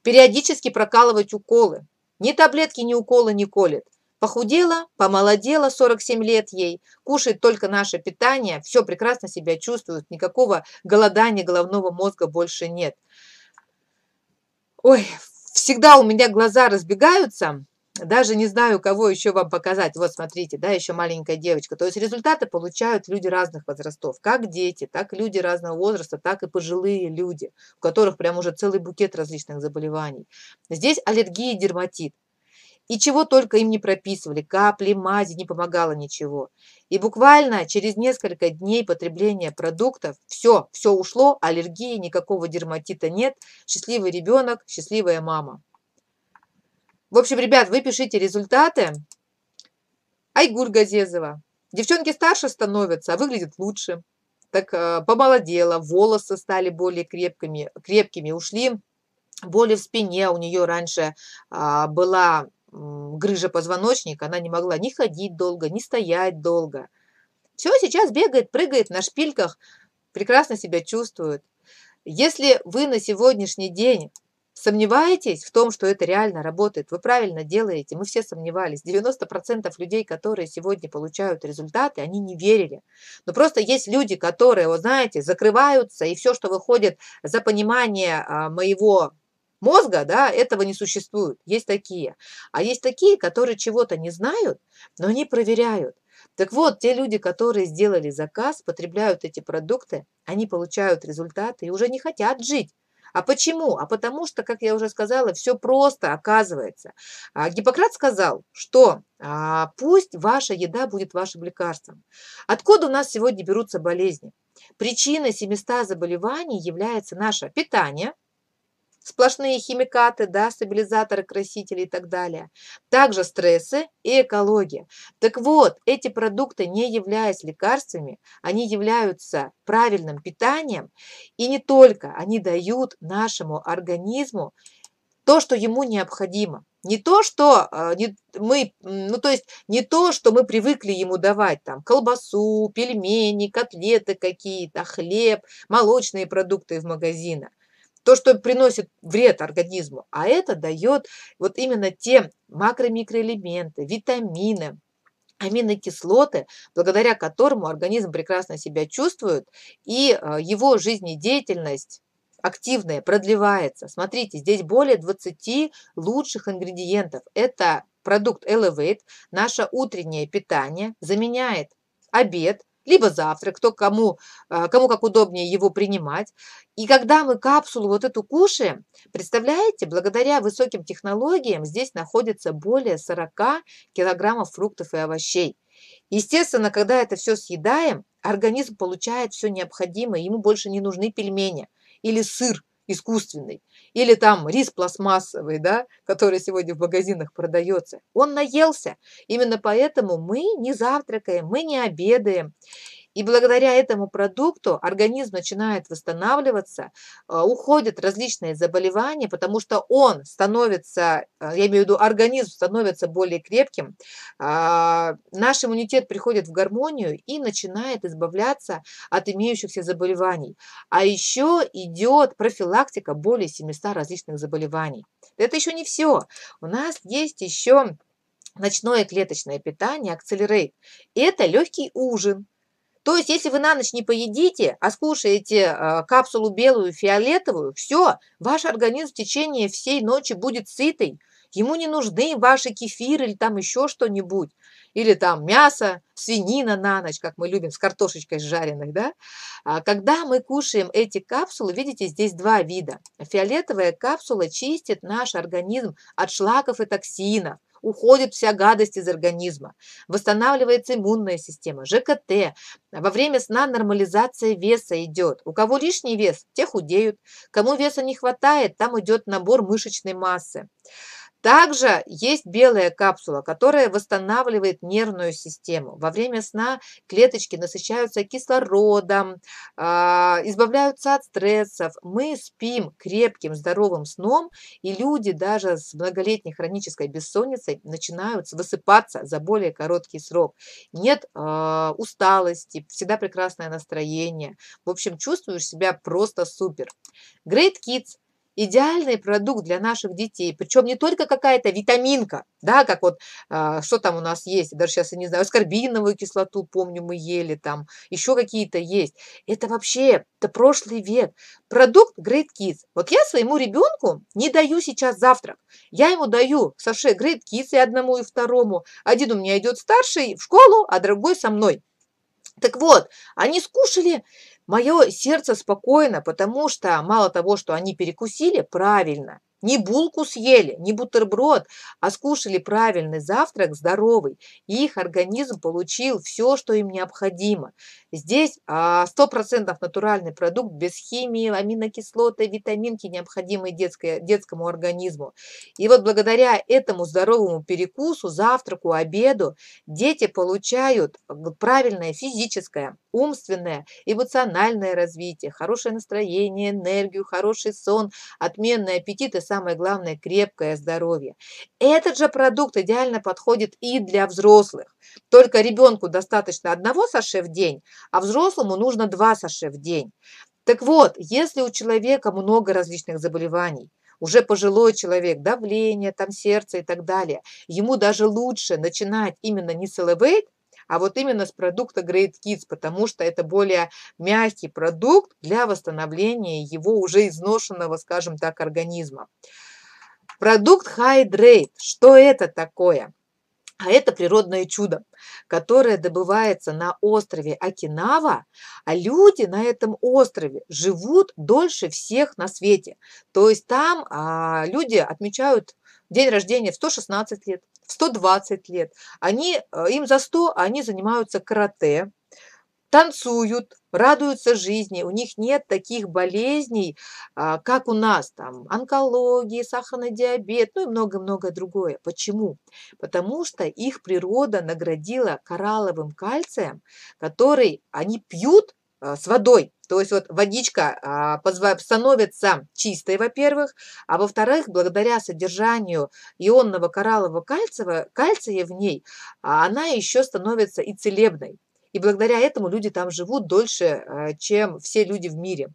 периодически прокалывать уколы, ни таблетки, ни уколы, не колет. Похудела, помолодела, 47 лет ей, кушает только наше питание, все прекрасно себя чувствует, никакого голодания головного мозга больше нет. Ой, всегда у меня глаза разбегаются, даже не знаю, кого еще вам показать. Вот смотрите, да, еще маленькая девочка. То есть результаты получают люди разных возрастов. Как дети, так и люди разного возраста, так и пожилые люди, у которых прям уже целый букет различных заболеваний. Здесь аллергия и дерматит. И чего только им не прописывали, капли, мази, не помогало ничего. И буквально через несколько дней потребления продуктов все, все ушло, аллергии, никакого дерматита нет, счастливый ребенок, счастливая мама. В общем, ребят, вы пишите результаты. Айгур Газезова. Девчонки старше становятся, а выглядят лучше. Так э, помолодела, волосы стали более крепкими, крепкими, ушли боли в спине. У нее раньше э, была э, грыжа позвоночника, она не могла ни ходить долго, ни стоять долго. Все, сейчас бегает, прыгает на шпильках, прекрасно себя чувствует. Если вы на сегодняшний день Сомневаетесь в том, что это реально работает? Вы правильно делаете. Мы все сомневались. 90% людей, которые сегодня получают результаты, они не верили. Но просто есть люди, которые, вот знаете, закрываются, и все, что выходит за понимание а, моего мозга, да, этого не существует. Есть такие. А есть такие, которые чего-то не знают, но они проверяют. Так вот, те люди, которые сделали заказ, потребляют эти продукты, они получают результаты и уже не хотят жить а почему? А потому что, как я уже сказала, все просто оказывается. А Гиппократ сказал, что а, пусть ваша еда будет вашим лекарством. Откуда у нас сегодня берутся болезни? Причиной 700 заболеваний является наше питание, сплошные химикаты, да, стабилизаторы, красители и так далее. Также стрессы и экология. Так вот, эти продукты, не являясь лекарствами, они являются правильным питанием, и не только, они дают нашему организму то, что ему необходимо. Не то, что э, не, мы, ну то есть не то, что мы привыкли ему давать, там колбасу, пельмени, котлеты какие-то, хлеб, молочные продукты в магазинах то, что приносит вред организму, а это дает вот именно те макро-микроэлементы, витамины, аминокислоты, благодаря которому организм прекрасно себя чувствует, и э, его жизнедеятельность активная продлевается. Смотрите, здесь более 20 лучших ингредиентов. Это продукт Elevate, наше утреннее питание, заменяет обед, либо завтрак, кто кому, э, кому как удобнее его принимать. И когда мы капсулу вот эту кушаем, представляете, благодаря высоким технологиям здесь находится более 40 килограммов фруктов и овощей. Естественно, когда это все съедаем, организм получает все необходимое, ему больше не нужны пельмени или сыр, искусственный, или там рис пластмассовый, да, который сегодня в магазинах продается. Он наелся. Именно поэтому мы не завтракаем, мы не обедаем. И благодаря этому продукту организм начинает восстанавливаться, э, уходят различные заболевания, потому что он становится, э, я имею в виду организм становится более крепким, а, наш иммунитет приходит в гармонию и начинает избавляться от имеющихся заболеваний. А еще идет профилактика более 700 различных заболеваний. Это еще не все. У нас есть еще ночное клеточное питание, акцелерейт. Это легкий ужин, то есть, если вы на ночь не поедите, а скушаете э, а, капсулу белую, фиолетовую, все, ваш организм в течение всей ночи будет сытый. Ему не нужны ваши кефир или там еще что-нибудь. Или там мясо, свинина на ночь, как мы любим, с картошечкой жареной. Да? А когда мы кушаем эти капсулы, видите, здесь два вида. Фиолетовая капсула чистит наш организм от шлаков и токсинов уходит вся гадость из организма, восстанавливается иммунная система, ЖКТ. Во время сна нормализация веса идет. У кого лишний вес, те худеют. Кому веса не хватает, там идет набор мышечной массы. Также есть белая капсула, которая восстанавливает нервную систему. Во время сна клеточки насыщаются кислородом, а, избавляются от стрессов. Мы спим крепким, здоровым сном, и люди даже с многолетней хронической бессонницей начинают высыпаться за более короткий срок. Нет а, усталости, всегда прекрасное настроение. В общем, чувствуешь себя просто супер. Great Kids идеальный продукт для наших детей. Причем не только какая-то витаминка, да, как вот, э, что там у нас есть, даже сейчас я не знаю, аскорбиновую кислоту, помню, мы ели там, еще какие-то есть. Это вообще, это прошлый век. Продукт Great Kids. Вот я своему ребенку не даю сейчас завтрак. Я ему даю саше Great Kids и одному, и второму. Один у меня идет старший в школу, а другой со мной. Так вот, они скушали Мое сердце спокойно, потому что мало того, что они перекусили правильно, не булку съели, не бутерброд, а скушали правильный завтрак, здоровый, и их организм получил все, что им необходимо. Здесь 100% а, натуральный продукт без химии, аминокислоты, витаминки, необходимые детской, детскому организму. И вот благодаря этому здоровому перекусу, завтраку, обеду дети получают правильное физическое, умственное, эмоциональное развитие, хорошее настроение, энергию, хороший сон, отменный аппетит и самое главное крепкое здоровье. Этот же продукт идеально подходит и для взрослых. Только ребенку достаточно одного саше в день – а взрослому нужно два саше в день. Так вот, если у человека много различных заболеваний, уже пожилой человек, давление, там сердце и так далее, ему даже лучше начинать именно не с Elevate, а вот именно с продукта Great Kids, потому что это более мягкий продукт для восстановления его уже изношенного, скажем так, организма. Продукт Hydrate. Что это такое? А это природное чудо, которое добывается на острове Окинава, а люди на этом острове живут дольше всех на свете. То есть там а, люди отмечают день рождения в 116 лет, в 120 лет. Они, э, им за 100, они занимаются карате, танцуют, радуются жизни, у них нет таких болезней, а, как у нас, там, онкологии, сахарный диабет, ну и много много другое. Почему? Потому что их природа наградила коралловым кальцием, который они пьют а, с водой. То есть вот водичка а, становится чистой, во-первых, а во-вторых, благодаря содержанию ионного кораллового кальция, кальция в ней, она еще становится и целебной. И благодаря этому люди там живут дольше, э, чем все люди в мире.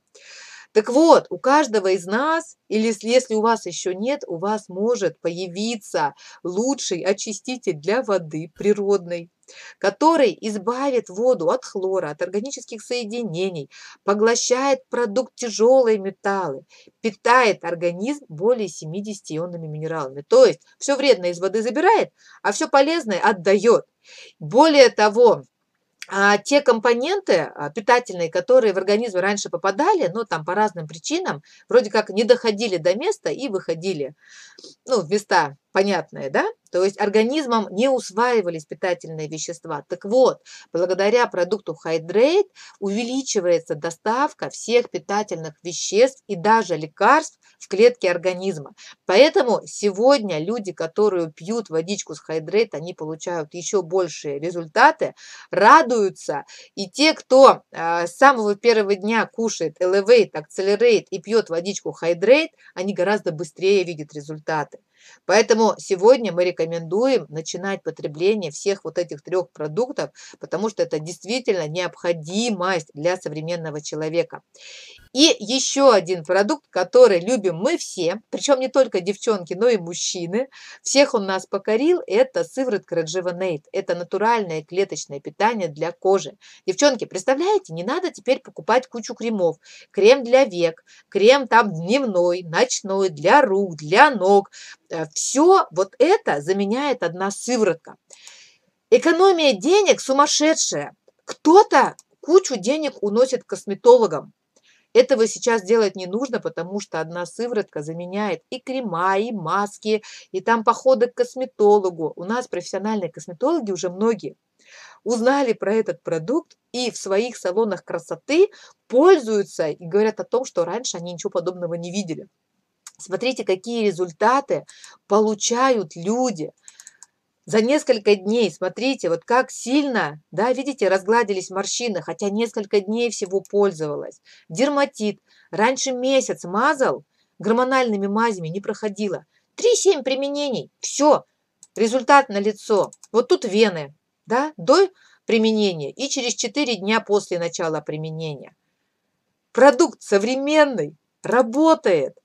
Так вот, у каждого из нас, или если у вас еще нет, у вас может появиться лучший очиститель для воды природной, который избавит воду от хлора, от органических соединений, поглощает продукт тяжелые металлы, питает организм более 70 ионными минералами. То есть все вредное из воды забирает, а все полезное отдает. Более того, а те компоненты а, питательные, которые в организм раньше попадали, но ну, там по разным причинам, вроде как не доходили до места и выходили, ну, в места понятные, да? То есть организмом не усваивались питательные вещества. Так вот, благодаря продукту Hydrate увеличивается доставка всех питательных веществ и даже лекарств в клетке организма. Поэтому сегодня люди, которые пьют водичку с хайдрейт, они получают еще большие результаты, радуются. И те, кто э, с самого первого дня кушает Elevate, Accelerate и пьет водичку хайдрейт, они гораздо быстрее видят результаты. Поэтому сегодня мы рекомендуем начинать потребление всех вот этих трех продуктов, потому что это действительно необходимость для современного человека. И еще один продукт, который любим мы все, причем не только девчонки, но и мужчины, всех он нас покорил, это сыворотка Радживанейт. Это натуральное клеточное питание для кожи. Девчонки, представляете, не надо теперь покупать кучу кремов. Крем для век, крем там дневной, ночной, для рук, для ног Э, Все вот это заменяет одна сыворотка. Экономия денег сумасшедшая. Кто-то кучу денег уносит косметологам. Этого сейчас делать не нужно, потому что одна сыворотка заменяет и крема, и маски, и там походы к косметологу. У нас профессиональные косметологи уже многие узнали про этот продукт и в своих салонах красоты пользуются и говорят о том, что раньше они ничего подобного не видели. Смотрите, какие результаты получают люди – за несколько дней, смотрите, вот как сильно, да, видите, разгладились морщины, хотя несколько дней всего пользовалась. Дерматит. Раньше месяц мазал, гормональными мазями не проходило, 3-7 применений, все, результат на лицо. Вот тут вены, да, до применения и через 4 дня после начала применения. Продукт современный, работает.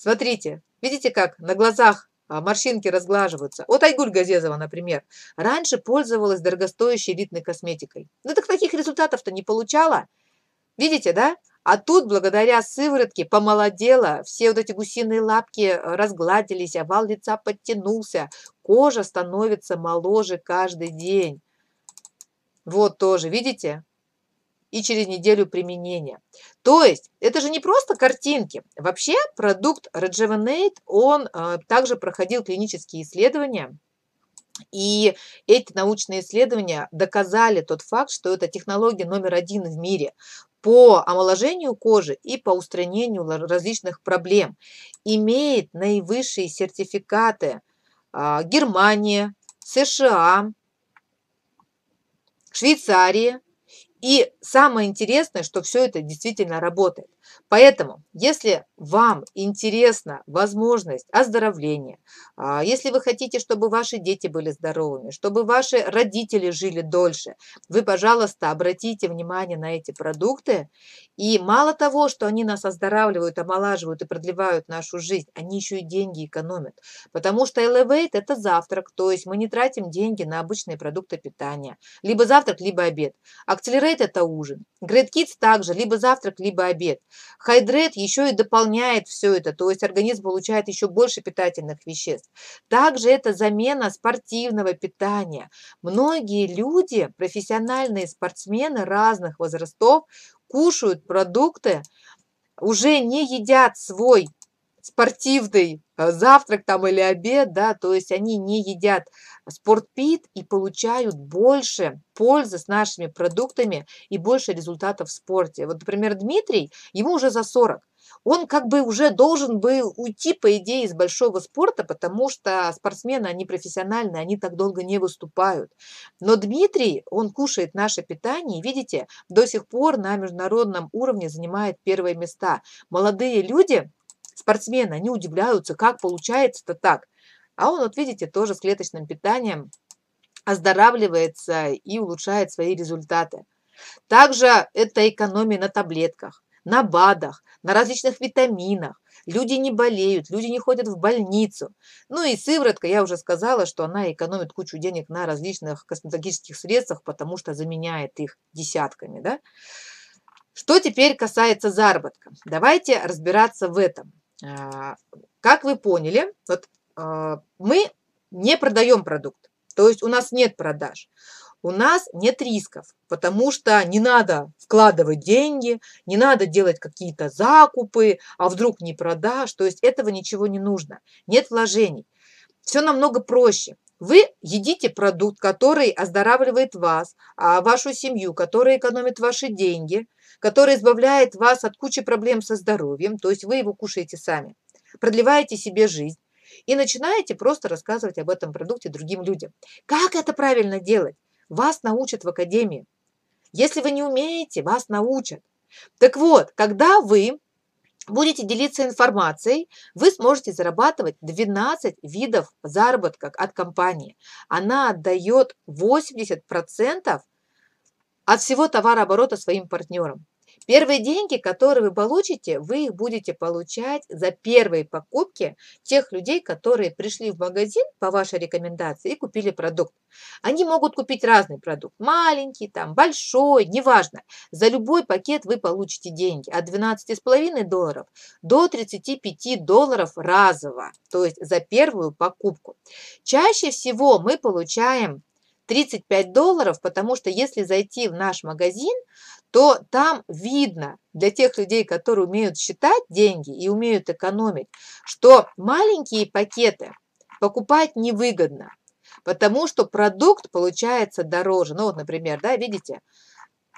Смотрите, видите как на глазах а, морщинки разглаживаются. Вот Айгуль Газезова, например, раньше пользовалась дорогостоящей элитной косметикой. Ну так таких результатов-то не получала. Видите, да? А тут, благодаря сыворотке, помолодела, все вот эти гусиные лапки э, разгладились, овал лица подтянулся, кожа становится моложе каждый день. Вот тоже, видите? и через неделю применения. То есть это же не просто картинки. Вообще продукт Rejuvenate, он а, также проходил клинические исследования, и эти научные исследования доказали тот факт, что это технология номер один в мире по омоложению кожи и по устранению различных проблем. Имеет наивысшие сертификаты а, Германия, США, Швейцария, и самое интересное, что все это действительно работает. Поэтому, если вам интересна возможность оздоровления, а, если вы хотите, чтобы ваши дети были здоровыми, чтобы ваши родители жили дольше, вы, пожалуйста, обратите внимание на эти продукты. И мало того, что они нас оздоравливают, омолаживают и продлевают нашу жизнь, они еще и деньги экономят. Потому что Elevate – это завтрак, то есть мы не тратим деньги на обычные продукты питания. Либо завтрак, либо обед. Accelerate – это ужин. Great Kids также, либо завтрак, либо обед. Хайдрет еще и дополняет все это, то есть организм получает еще больше питательных веществ. Также это замена спортивного питания. Многие люди, профессиональные спортсмены разных возрастов, кушают продукты, уже не едят свой спортивный э, завтрак там или обед, да, то есть они не едят спортпит и получают больше пользы с нашими продуктами и больше результатов в спорте. Вот, например, Дмитрий, ему уже за 40, он как бы уже должен был уйти, по идее, из большого спорта, потому что спортсмены, они профессиональные, они так долго не выступают. Но Дмитрий, он кушает наше питание, и, видите, до сих пор на международном уровне занимает первые места. Молодые люди – спортсмены, они удивляются, как получается-то так. А он, вот видите, тоже с клеточным питанием оздоравливается и улучшает свои результаты. Также это экономия на таблетках, на БАДах, на различных витаминах. Люди не болеют, люди не ходят в больницу. Ну и сыворотка, я уже сказала, что она экономит кучу денег на различных косметологических средствах, потому что заменяет их десятками. Да? Что теперь касается заработка? Давайте разбираться в этом. А, как вы поняли, вот а, мы не продаем продукт, то есть у нас нет продаж. У нас нет рисков, потому что не надо вкладывать деньги, не надо делать какие-то закупы, а вдруг не продаж, то есть этого ничего не нужно, нет вложений. Все намного проще. Вы едите продукт, который оздоравливает вас, а вашу семью, который экономит ваши деньги, который избавляет вас от кучи проблем со здоровьем, то есть вы его кушаете сами, продлеваете себе жизнь и начинаете просто рассказывать об этом продукте другим людям. Как это правильно делать? Вас научат в академии. Если вы не умеете, вас научат. Так вот, когда вы будете делиться информацией, вы сможете зарабатывать 12 видов заработка от компании. Она отдает 80% от всего товарооборота своим партнерам. Первые деньги, которые вы получите, вы их будете получать за первые покупки тех людей, которые пришли в магазин по вашей рекомендации и купили продукт. Они могут купить разный продукт, маленький, там, большой, неважно. За любой пакет вы получите деньги от 12,5 долларов до 35 долларов разово, то есть за первую покупку. Чаще всего мы получаем 35 долларов, потому что если зайти в наш магазин, то там видно для тех людей, которые умеют считать деньги и умеют экономить, что маленькие пакеты покупать невыгодно, потому что продукт получается дороже. Ну вот, например, да, видите,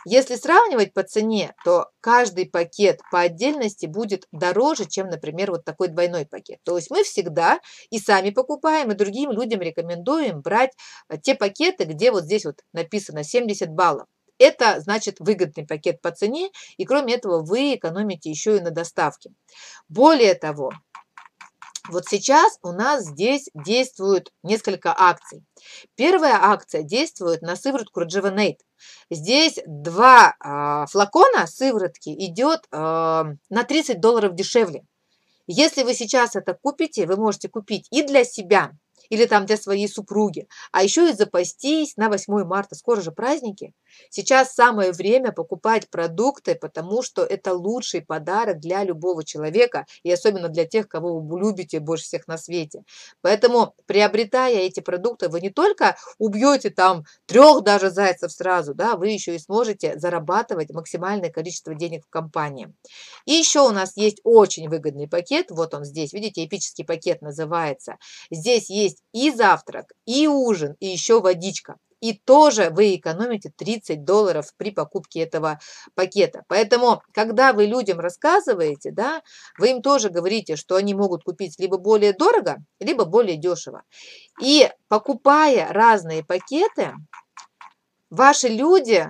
если сравнивать по цене, то каждый пакет по отдельности будет дороже, чем, например, вот такой двойной пакет. То есть мы всегда и сами покупаем, и другим людям рекомендуем брать э, те пакеты, где вот здесь вот написано 70 баллов. Это значит выгодный пакет по цене, и кроме этого вы экономите еще и на доставке. Более того, вот сейчас у нас здесь действуют несколько акций. Первая акция действует на сыворотку Rejuvenate. Здесь два э, флакона сыворотки идет э, а, на 30 долларов дешевле. Если вы сейчас это купите, вы можете купить и для себя, или там для своей супруги, а еще и запастись на 8 марта, скоро же праздники, Сейчас самое время покупать продукты, потому что это лучший подарок для любого человека, и особенно для тех, кого вы любите больше всех на свете. Поэтому, приобретая эти продукты, вы не только убьете там трех даже зайцев сразу, да, вы еще и сможете зарабатывать максимальное количество денег в компании. И еще у нас есть очень выгодный пакет, вот он здесь, видите, эпический пакет называется. Здесь есть и завтрак, и ужин, и еще водичка. И тоже вы экономите 30 долларов при покупке этого пакета. Поэтому, когда вы людям рассказываете, да, вы им тоже говорите, что они могут купить либо более дорого, либо более дешево. И покупая разные пакеты, ваши люди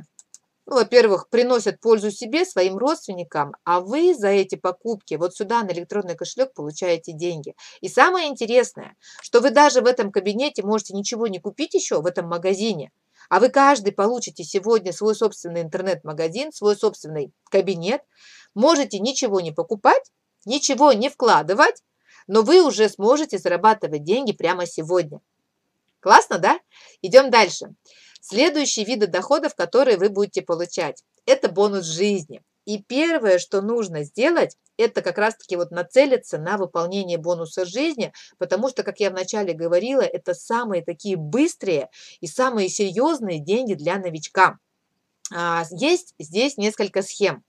ну, во-первых, приносят пользу себе, своим родственникам, а вы за эти покупки вот сюда на электронный кошелек получаете деньги. И самое интересное, что вы даже в этом кабинете можете ничего не купить еще в этом магазине, а вы каждый получите сегодня свой собственный интернет-магазин, свой собственный кабинет, можете ничего не покупать, ничего не вкладывать, но вы уже сможете зарабатывать деньги прямо сегодня. Классно, да? Идем дальше. Дальше. Следующие виды доходов, которые вы будете получать, это бонус жизни. И первое, что нужно сделать, это как раз-таки вот нацелиться на выполнение бонуса жизни, потому что, как я вначале говорила, это самые такие быстрые и самые серьезные деньги для новичка. А, есть здесь несколько схем.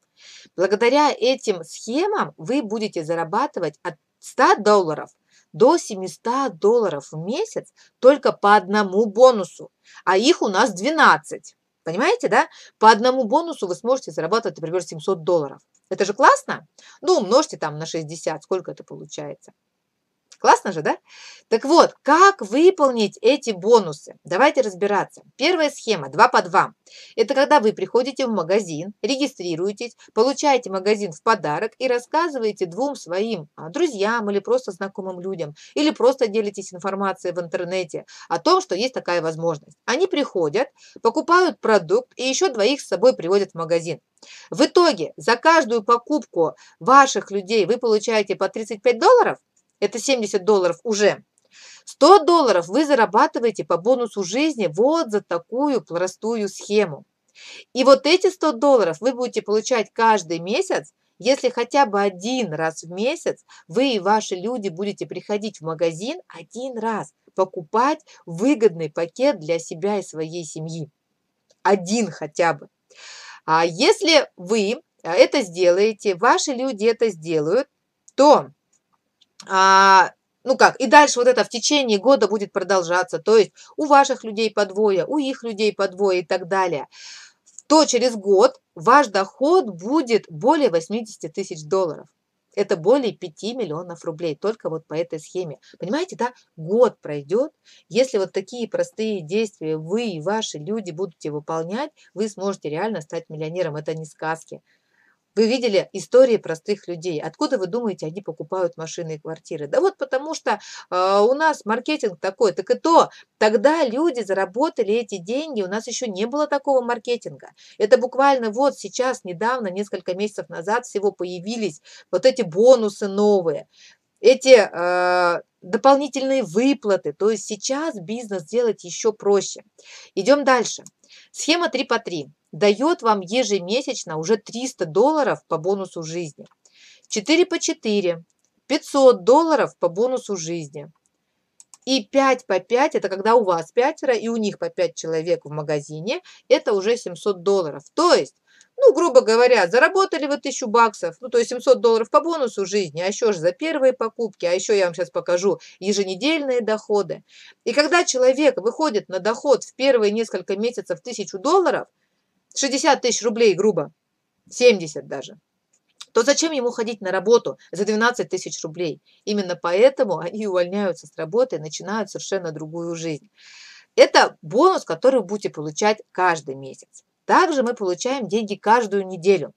Благодаря этим схемам вы будете зарабатывать от 100 долларов до 700 долларов в месяц только по одному бонусу, а их у нас 12. Понимаете, да? По одному бонусу вы сможете зарабатывать, например, 700 долларов. Это же классно? Ну, умножьте там на 60, сколько это получается. Классно же, да? Так вот, как выполнить эти бонусы? Давайте разбираться. Первая схема 2 по 2. Это когда вы приходите в магазин, регистрируетесь, получаете магазин в подарок и рассказываете двум своим а, друзьям или просто знакомым людям, или просто делитесь информацией в интернете о том, что есть такая возможность. Они приходят, покупают продукт и еще двоих с собой приводят в магазин. В итоге за каждую покупку ваших людей вы получаете по 35 долларов – это 70 долларов уже. 100 долларов вы зарабатываете по бонусу жизни вот за такую простую схему. И вот эти 100 долларов вы будете получать каждый месяц, если хотя бы один раз в месяц вы и ваши люди будете приходить в магазин один раз, покупать выгодный пакет для себя и своей семьи. Один хотя бы. А если вы а, это сделаете, ваши люди это сделают, то а, ну как, и дальше вот это в течение года будет продолжаться. То есть у ваших людей по двое, у их людей по двое и так далее. То через год ваш доход будет более 80 тысяч долларов. Это более 5 миллионов рублей только вот по этой схеме. Понимаете, да? Год пройдет. Если вот такие простые действия вы и ваши люди будете выполнять, вы сможете реально стать миллионером. Это не сказки. Вы видели истории простых людей. Откуда вы думаете, они покупают машины и квартиры? Да вот потому что э, у нас маркетинг такой. Так и то, тогда люди заработали эти деньги. У нас еще не было такого маркетинга. Это буквально вот сейчас, недавно, несколько месяцев назад всего появились вот эти бонусы новые. Эти... Э, дополнительные выплаты. То есть сейчас бизнес делать еще проще. Идем дальше. Схема 3 по 3 дает вам ежемесячно уже 300 долларов по бонусу жизни. 4 по 4 – 500 долларов по бонусу жизни. И 5 по 5 – это когда у вас пятеро и у них по 5 человек в магазине, это уже 700 долларов. То есть, ну, грубо говоря, заработали вы 1000 баксов, ну, то есть 700 долларов по бонусу жизни, а еще же за первые покупки, а еще я вам сейчас покажу еженедельные доходы. И когда человек выходит на доход в первые несколько месяцев 1000 долларов – 60 тысяч рублей, грубо, 70 даже, то зачем ему ходить на работу за 12 тысяч рублей? Именно поэтому они увольняются с работы и начинают совершенно другую жизнь. Это бонус, который вы будете получать каждый месяц. Также мы получаем деньги каждую неделю.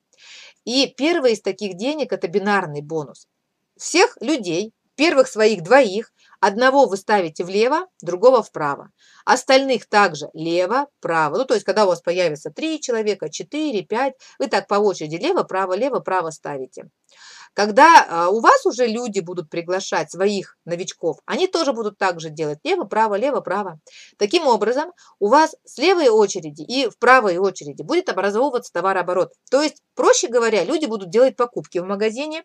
И первый из таких денег – это бинарный бонус. Всех людей, первых своих двоих, Одного вы ставите влево, другого вправо. Остальных также лево, право. Ну, то есть, когда у вас появится 3 человека, 4, 5, вы так по очереди лево, право, лево, право ставите. Когда а, у вас уже люди будут приглашать своих новичков, они тоже будут так же делать. Лево, право, лево, право. Таким образом, у вас с левой очереди и в правой очереди будет образовываться товарооборот. То есть, проще говоря, люди будут делать покупки в магазине,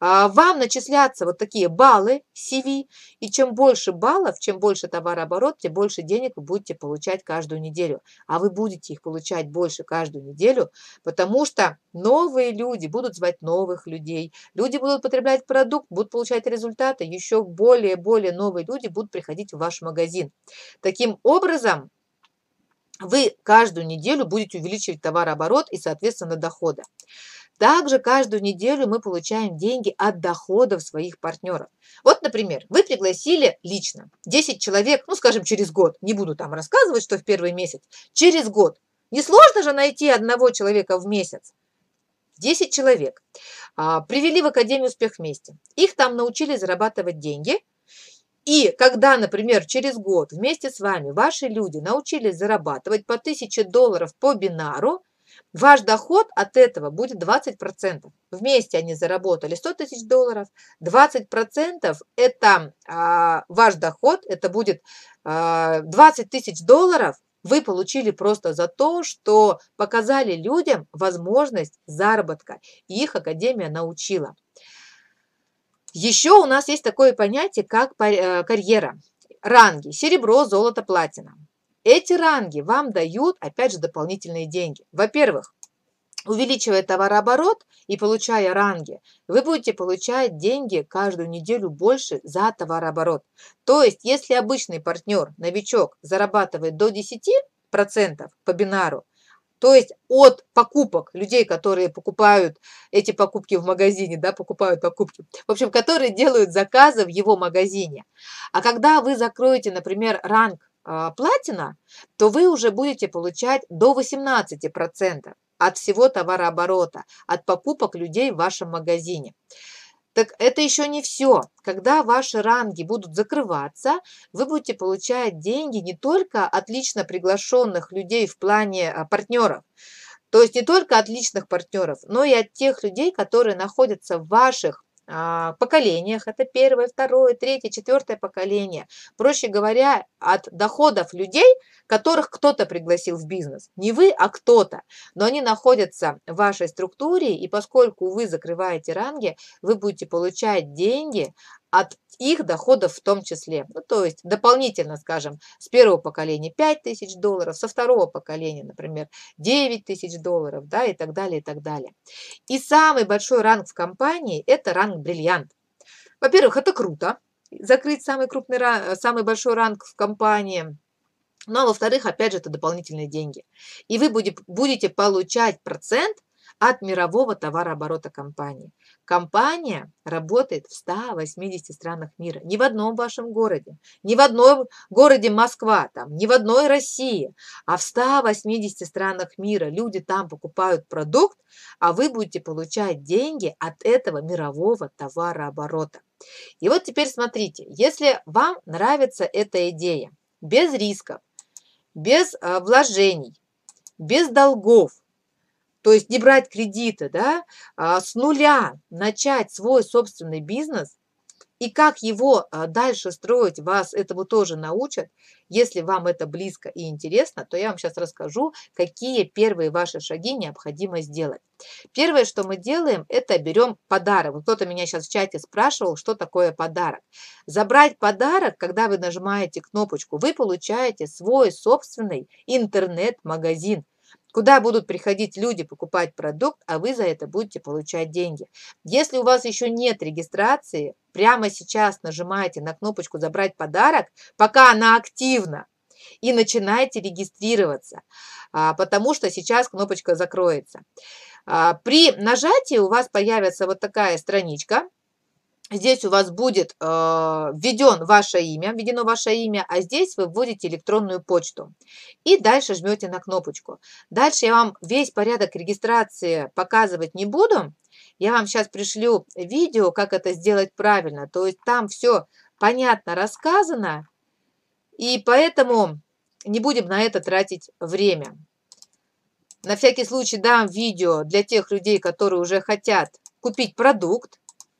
а, вам начислятся вот такие баллы CV, и чем больше баллов, чем больше товарооборот, тем больше денег вы будете получать каждую неделю. А вы будете их получать больше каждую неделю, потому что новые люди будут звать новых людей, люди будут потреблять продукт, будут получать результаты, еще более-более новые люди будут приходить в ваш магазин. Таким образом, вы каждую неделю будете увеличивать товарооборот и, соответственно, дохода. Также каждую неделю мы получаем деньги от доходов своих партнеров. Вот, например, вы пригласили лично 10 человек, ну, скажем, через год. Не буду там рассказывать, что в первый месяц. Через год. Несложно же найти одного человека в месяц. 10 человек. А, привели в Академию «Успех вместе». Их там научили зарабатывать деньги. И когда, например, через год вместе с вами ваши люди научились зарабатывать по 1000 долларов по бинару, Ваш доход от этого будет 20%. Вместе они заработали 100 тысяч долларов. 20% это а, ваш доход, это будет а, 20 тысяч долларов вы получили просто за то, что показали людям возможность заработка. И их Академия научила. Еще у нас есть такое понятие, как э, карьера. Ранги – серебро, золото, платина. Эти ранги вам дают, опять же, дополнительные деньги. Во-первых, увеличивая товарооборот и получая ранги, вы будете получать деньги каждую неделю больше за товарооборот. То есть, если обычный партнер, новичок, зарабатывает до 10% по бинару, то есть от покупок людей, которые покупают эти покупки в магазине, да, покупают покупки, в общем, которые делают заказы в его магазине. А когда вы закроете, например, ранг а, платина, то вы уже будете получать до 18% от всего товарооборота, от покупок людей в вашем магазине. Так это еще не все. Когда ваши ранги будут закрываться, вы будете получать деньги не только от лично приглашенных людей в плане а, партнеров, то есть не только от личных партнеров, но и от тех людей, которые находятся в ваших а, поколениях. Это первое, второе, третье, четвертое поколение. Проще говоря, от доходов людей, которых кто-то пригласил в бизнес. Не вы, а кто-то. Но они находятся в вашей структуре, и поскольку вы закрываете ранги, вы будете получать деньги от их доходов в том числе. Ну, то есть дополнительно, скажем, с первого поколения 5 тысяч долларов, со второго поколения, например, 9 тысяч долларов, да, и так далее, и так далее. И самый большой ранг в компании – это ранг бриллиант. Во-первых, это круто, закрыть самый крупный, самый большой ранг в компании – ну, а во-вторых, опять же, это дополнительные деньги. И вы будете, будете получать процент от мирового товарооборота компании. Компания работает в 180 странах мира. Ни в одном вашем городе, ни в одном городе Москва, там, ни в одной России, а в 180 странах мира люди там покупают продукт, а вы будете получать деньги от этого мирового товарооборота. И вот теперь смотрите, если вам нравится эта идея, без рисков, без э, вложений, без долгов, то есть не брать кредиты, да, а, с нуля начать свой собственный бизнес, и как его а, дальше строить, вас этому тоже научат. Если вам это близко и интересно, то я вам сейчас расскажу, какие первые ваши шаги необходимо сделать. Первое, что мы делаем, это берем подарок. Кто-то меня сейчас в чате спрашивал, что такое подарок. Забрать подарок, когда вы нажимаете кнопочку, вы получаете свой собственный интернет-магазин – куда будут приходить люди покупать продукт, а вы за это будете получать деньги. Если у вас еще нет регистрации, прямо сейчас нажимаете на кнопочку «Забрать подарок», пока она активна, и начинаете регистрироваться, а, потому что сейчас кнопочка закроется. А, при нажатии у вас появится вот такая страничка, Здесь у вас будет э, введен ваше имя, введено ваше имя, а здесь вы вводите электронную почту. И дальше жмете на кнопочку. Дальше я вам весь порядок регистрации показывать не буду. Я вам сейчас пришлю видео, как это сделать правильно. То есть там все понятно рассказано, и поэтому не будем на это тратить время. На всякий случай дам видео для тех людей, которые уже хотят купить продукт,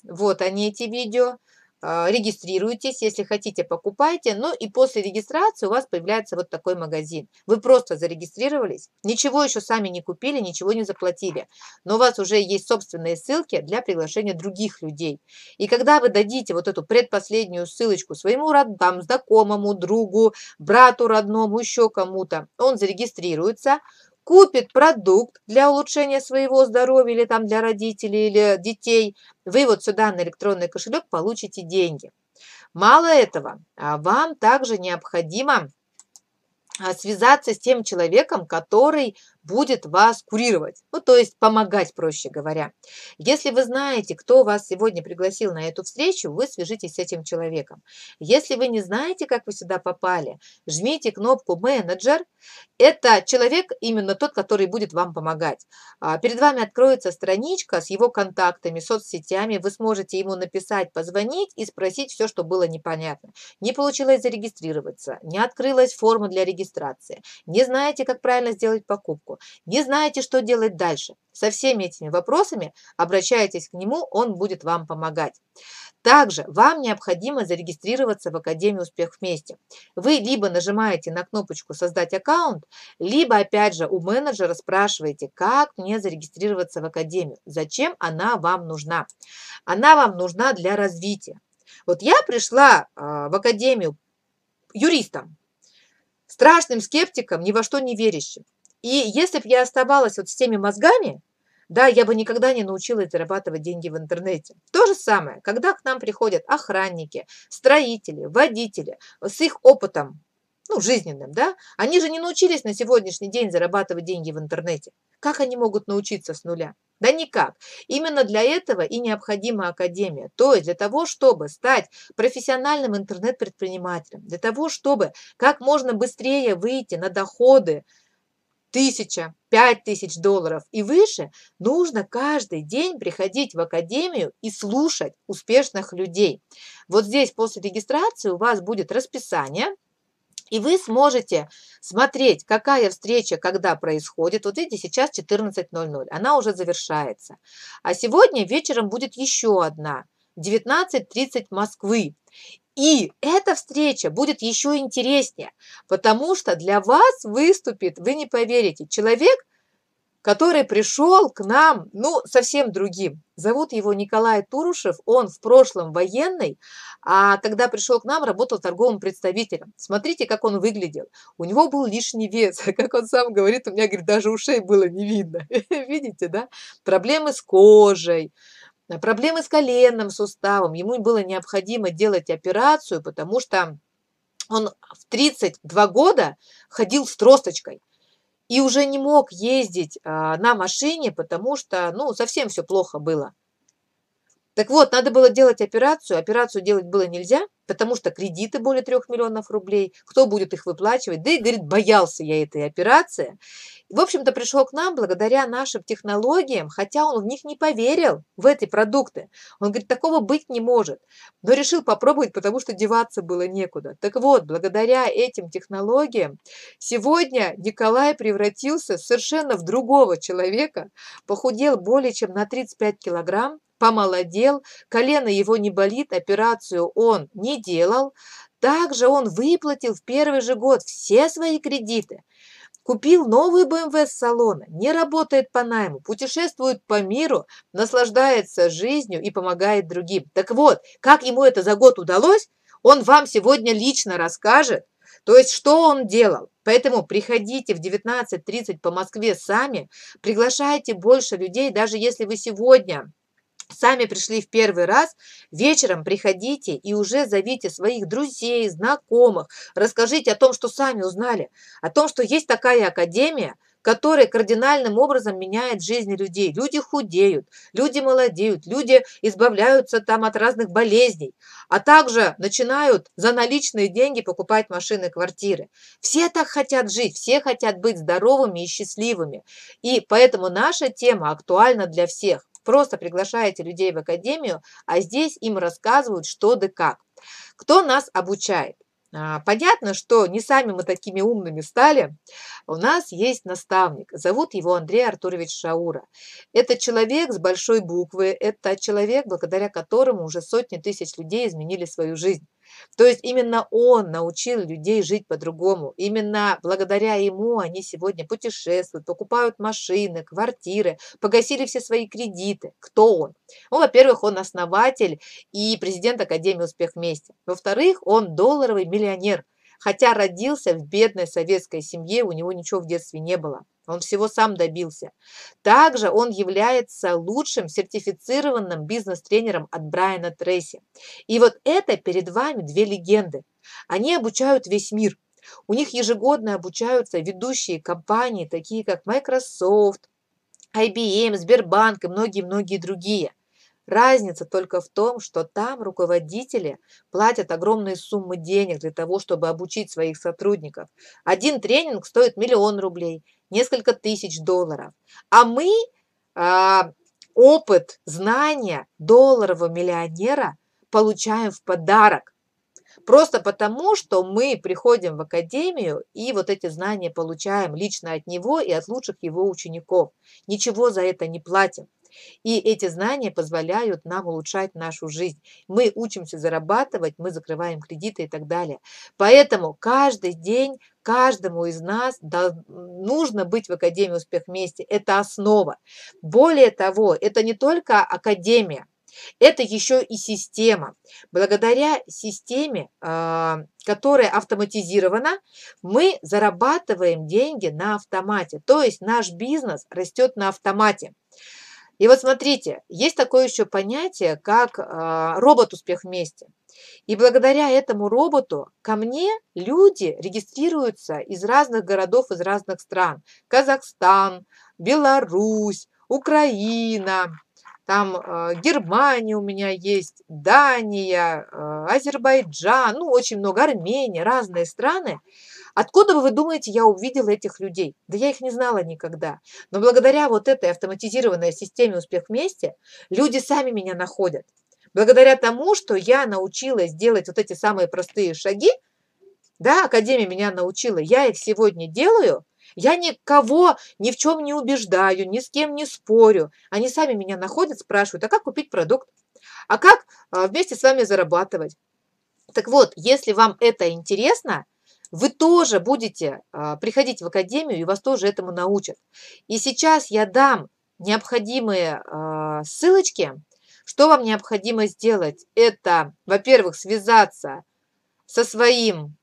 вот они, эти видео. А, регистрируйтесь, если хотите, покупайте. Ну и после регистрации у вас появляется вот такой магазин. Вы просто зарегистрировались, ничего еще сами не купили, ничего не заплатили. Но у вас уже есть собственные ссылки для приглашения других людей. И когда вы дадите вот эту предпоследнюю ссылочку своему родам, знакомому, другу, брату родному, еще кому-то, он зарегистрируется – купит продукт для улучшения своего здоровья или там для родителей или детей, вы вот сюда на электронный кошелек получите деньги. Мало этого, а, вам также необходимо а, связаться с тем человеком, который будет вас курировать, ну, то есть помогать, проще говоря. Если вы знаете, кто вас сегодня пригласил на эту встречу, вы свяжитесь с этим человеком. Если вы не знаете, как вы сюда попали, жмите кнопку «Менеджер». Это человек именно тот, который будет вам помогать. А, перед вами откроется страничка с его контактами, соцсетями. Вы сможете ему написать, позвонить и спросить все, что было непонятно. Не получилось зарегистрироваться, не открылась форма для регистрации, не знаете, как правильно сделать покупку, ошибку, не знаете, что делать дальше. Со всеми этими вопросами обращайтесь к нему, он будет вам помогать. Также вам необходимо зарегистрироваться в Академии «Успех вместе». Вы либо нажимаете на кнопочку «Создать аккаунт», либо, опять же, у менеджера спрашиваете, как мне зарегистрироваться в Академию, зачем она вам нужна. Она вам нужна для развития. Вот я пришла а, в Академию юристом, страшным скептиком, ни во что не верящим. И если бы я оставалась вот с теми мозгами, да, я бы никогда не научилась зарабатывать деньги в интернете. То же самое, когда к нам приходят охранники, строители, водители с их опытом, ну, жизненным, да, они же не научились на сегодняшний день зарабатывать деньги в интернете. Как они могут научиться с нуля? Да никак. Именно для этого и необходима академия. То есть для того, чтобы стать профессиональным интернет-предпринимателем, для того, чтобы как можно быстрее выйти на доходы, тысяча, пять тысяч долларов и выше, нужно каждый день приходить в академию и слушать успешных людей. Вот здесь после регистрации у вас будет расписание, и вы сможете смотреть, какая встреча, когда происходит. Вот видите, сейчас 14.00, она уже завершается. А сегодня вечером будет еще одна, 19.30 Москвы. И эта встреча будет еще интереснее, потому что для вас выступит, вы не поверите, человек, который пришел к нам, ну, совсем другим. Зовут его Николай Турушев, он в прошлом военный, а когда пришел к нам, работал торговым представителем. Смотрите, как он выглядел. У него был лишний вес, как он сам говорит, у меня, говорит, даже ушей было не видно. Видите, да? Проблемы с кожей, а проблемы с коленным суставом. Ему было необходимо делать операцию, потому что он в 32 года ходил с тросточкой и уже не мог ездить а, на машине, потому что ну, совсем все плохо было. Так вот, надо было делать операцию. А операцию делать было нельзя, потому что кредиты более 3 миллионов рублей. Кто будет их выплачивать? Да и, говорит, боялся я этой операции. В общем-то, пришел к нам благодаря нашим технологиям, хотя он в них не поверил, в эти продукты. Он говорит, такого быть не может. Но решил попробовать, потому что деваться было некуда. Так вот, благодаря этим технологиям сегодня Николай превратился совершенно в другого человека, похудел более чем на 35 килограмм, помолодел, колено его не болит, операцию он не делал. Также он выплатил в первый же год все свои кредиты. Купил новый БМВ с салона, не работает по найму, путешествует по миру, наслаждается жизнью и помогает другим. Так вот, как ему это за год удалось, он вам сегодня лично расскажет. То есть, что он делал? Поэтому приходите в 19.30 по Москве сами, приглашайте больше людей, даже если вы сегодня сами пришли в первый раз, вечером приходите и уже зовите своих друзей, знакомых, расскажите о том, что сами узнали, о том, что есть такая академия, которая кардинальным образом меняет жизнь людей. Люди худеют, люди молодеют, люди избавляются там от разных болезней, а также начинают за наличные деньги покупать машины квартиры. Все так хотят жить, все хотят быть здоровыми и счастливыми. И поэтому наша тема актуальна для всех. Просто приглашаете людей в академию, а здесь им рассказывают, что да как. Кто нас обучает? А, понятно, что не сами мы такими умными стали. У нас есть наставник. Зовут его Андрей Артурович Шаура. Это человек с большой буквы. Это человек, благодаря которому уже сотни тысяч людей изменили свою жизнь. То есть именно он научил людей жить по-другому. Именно благодаря ему они сегодня путешествуют, покупают машины, квартиры, погасили все свои кредиты. Кто он? Ну, во-первых, он основатель и президент Академии «Успех вместе». Во-вторых, он долларовый миллионер – Хотя родился в бедной советской семье, у него ничего в детстве не было. Он всего сам добился. Также он является лучшим сертифицированным бизнес-тренером от Брайана Трейси. И вот это перед вами две легенды. Они обучают весь мир. У них ежегодно обучаются ведущие компании, такие как Microsoft, IBM, Сбербанк и многие-многие другие. Разница только в том, что там руководители платят огромные суммы денег для того, чтобы обучить своих сотрудников. Один тренинг стоит миллион рублей, несколько тысяч долларов. А мы э, опыт, знания долларового миллионера получаем в подарок. Просто потому, что мы приходим в академию и вот эти знания получаем лично от него и от лучших его учеников. Ничего за это не платим. И эти знания позволяют нам улучшать нашу жизнь. Мы учимся зарабатывать, мы закрываем кредиты и так далее. Поэтому каждый день каждому из нас нужно быть в Академии «Успех вместе». Это основа. Более того, это не только Академия, это еще и система. Благодаря системе, а, которая автоматизирована, мы зарабатываем деньги на автомате. То есть наш бизнес растет на автомате. И вот смотрите, есть такое еще понятие, как а, робот «Успех вместе». И благодаря этому роботу ко мне люди регистрируются из разных городов, из разных стран. Казахстан, Беларусь, Украина, там э, Германия у меня есть, Дания, э, Азербайджан, ну очень много, Армения, разные страны. Откуда вы думаете, я увидела этих людей? Да я их не знала никогда. Но благодаря вот этой автоматизированной системе «Успех вместе» люди сами меня находят. Благодаря тому, что я научилась делать вот эти самые простые шаги, да, Академия меня научила, я их сегодня делаю, я никого ни в чем не убеждаю, ни с кем не спорю. Они сами меня находят, спрашивают, а как купить продукт? А как а, вместе с вами зарабатывать? Так вот, если вам это интересно – вы тоже будете а, приходить в академию, и вас тоже этому научат. И сейчас я дам необходимые а, ссылочки. Что вам необходимо сделать? Это, во-первых, связаться со своим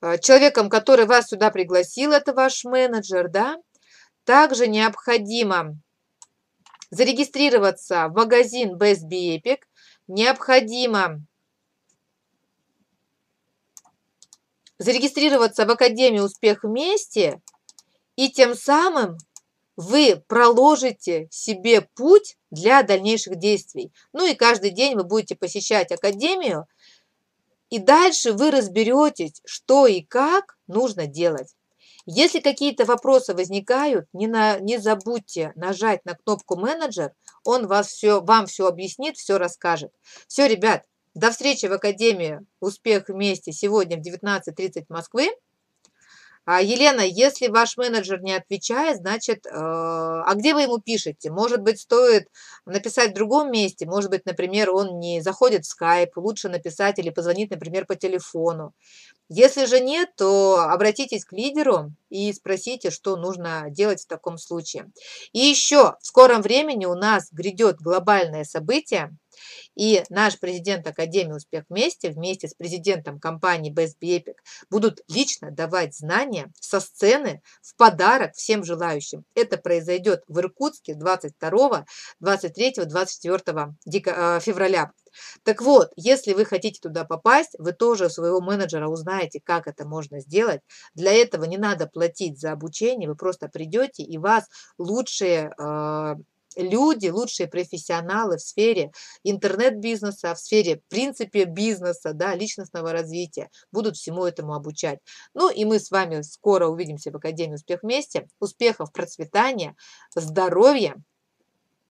а, человеком, который вас сюда пригласил, это ваш менеджер, да? Также необходимо зарегистрироваться в магазин Best Be Epic. Необходимо зарегистрироваться в Академии «Успех вместе», и тем самым вы проложите себе путь для дальнейших действий. Ну и каждый день вы будете посещать Академию, и дальше вы разберетесь, что и как нужно делать. Если какие-то вопросы возникают, не, на, не забудьте нажать на кнопку «Менеджер», он вас все, вам все объяснит, все расскажет. Все, ребят, до встречи в Академии «Успех вместе» сегодня в 19.30 Москвы. А, Елена, если ваш менеджер не отвечает, значит, э, а где вы ему пишете? Может быть, стоит написать в другом месте, может быть, например, он не заходит в скайп, лучше написать или позвонить, например, по телефону. Если же нет, то обратитесь к лидеру и спросите, что нужно делать в таком случае. И еще в скором времени у нас грядет глобальное событие, и наш президент Академии «Успех вместе» вместе с президентом компании Best Epic будут лично давать знания со сцены в подарок всем желающим. Это произойдет в Иркутске 22, 23, 24 февраля. Так вот, если вы хотите туда попасть, вы тоже своего менеджера узнаете, как это можно сделать. Для этого не надо платить за обучение, вы просто придете и вас лучшие э, люди, лучшие профессионалы в сфере интернет-бизнеса, в сфере, в принципе, бизнеса, да, личностного развития, будут всему этому обучать. Ну и мы с вами скоро увидимся в Академии «Успех вместе». Успехов, процветания, здоровья!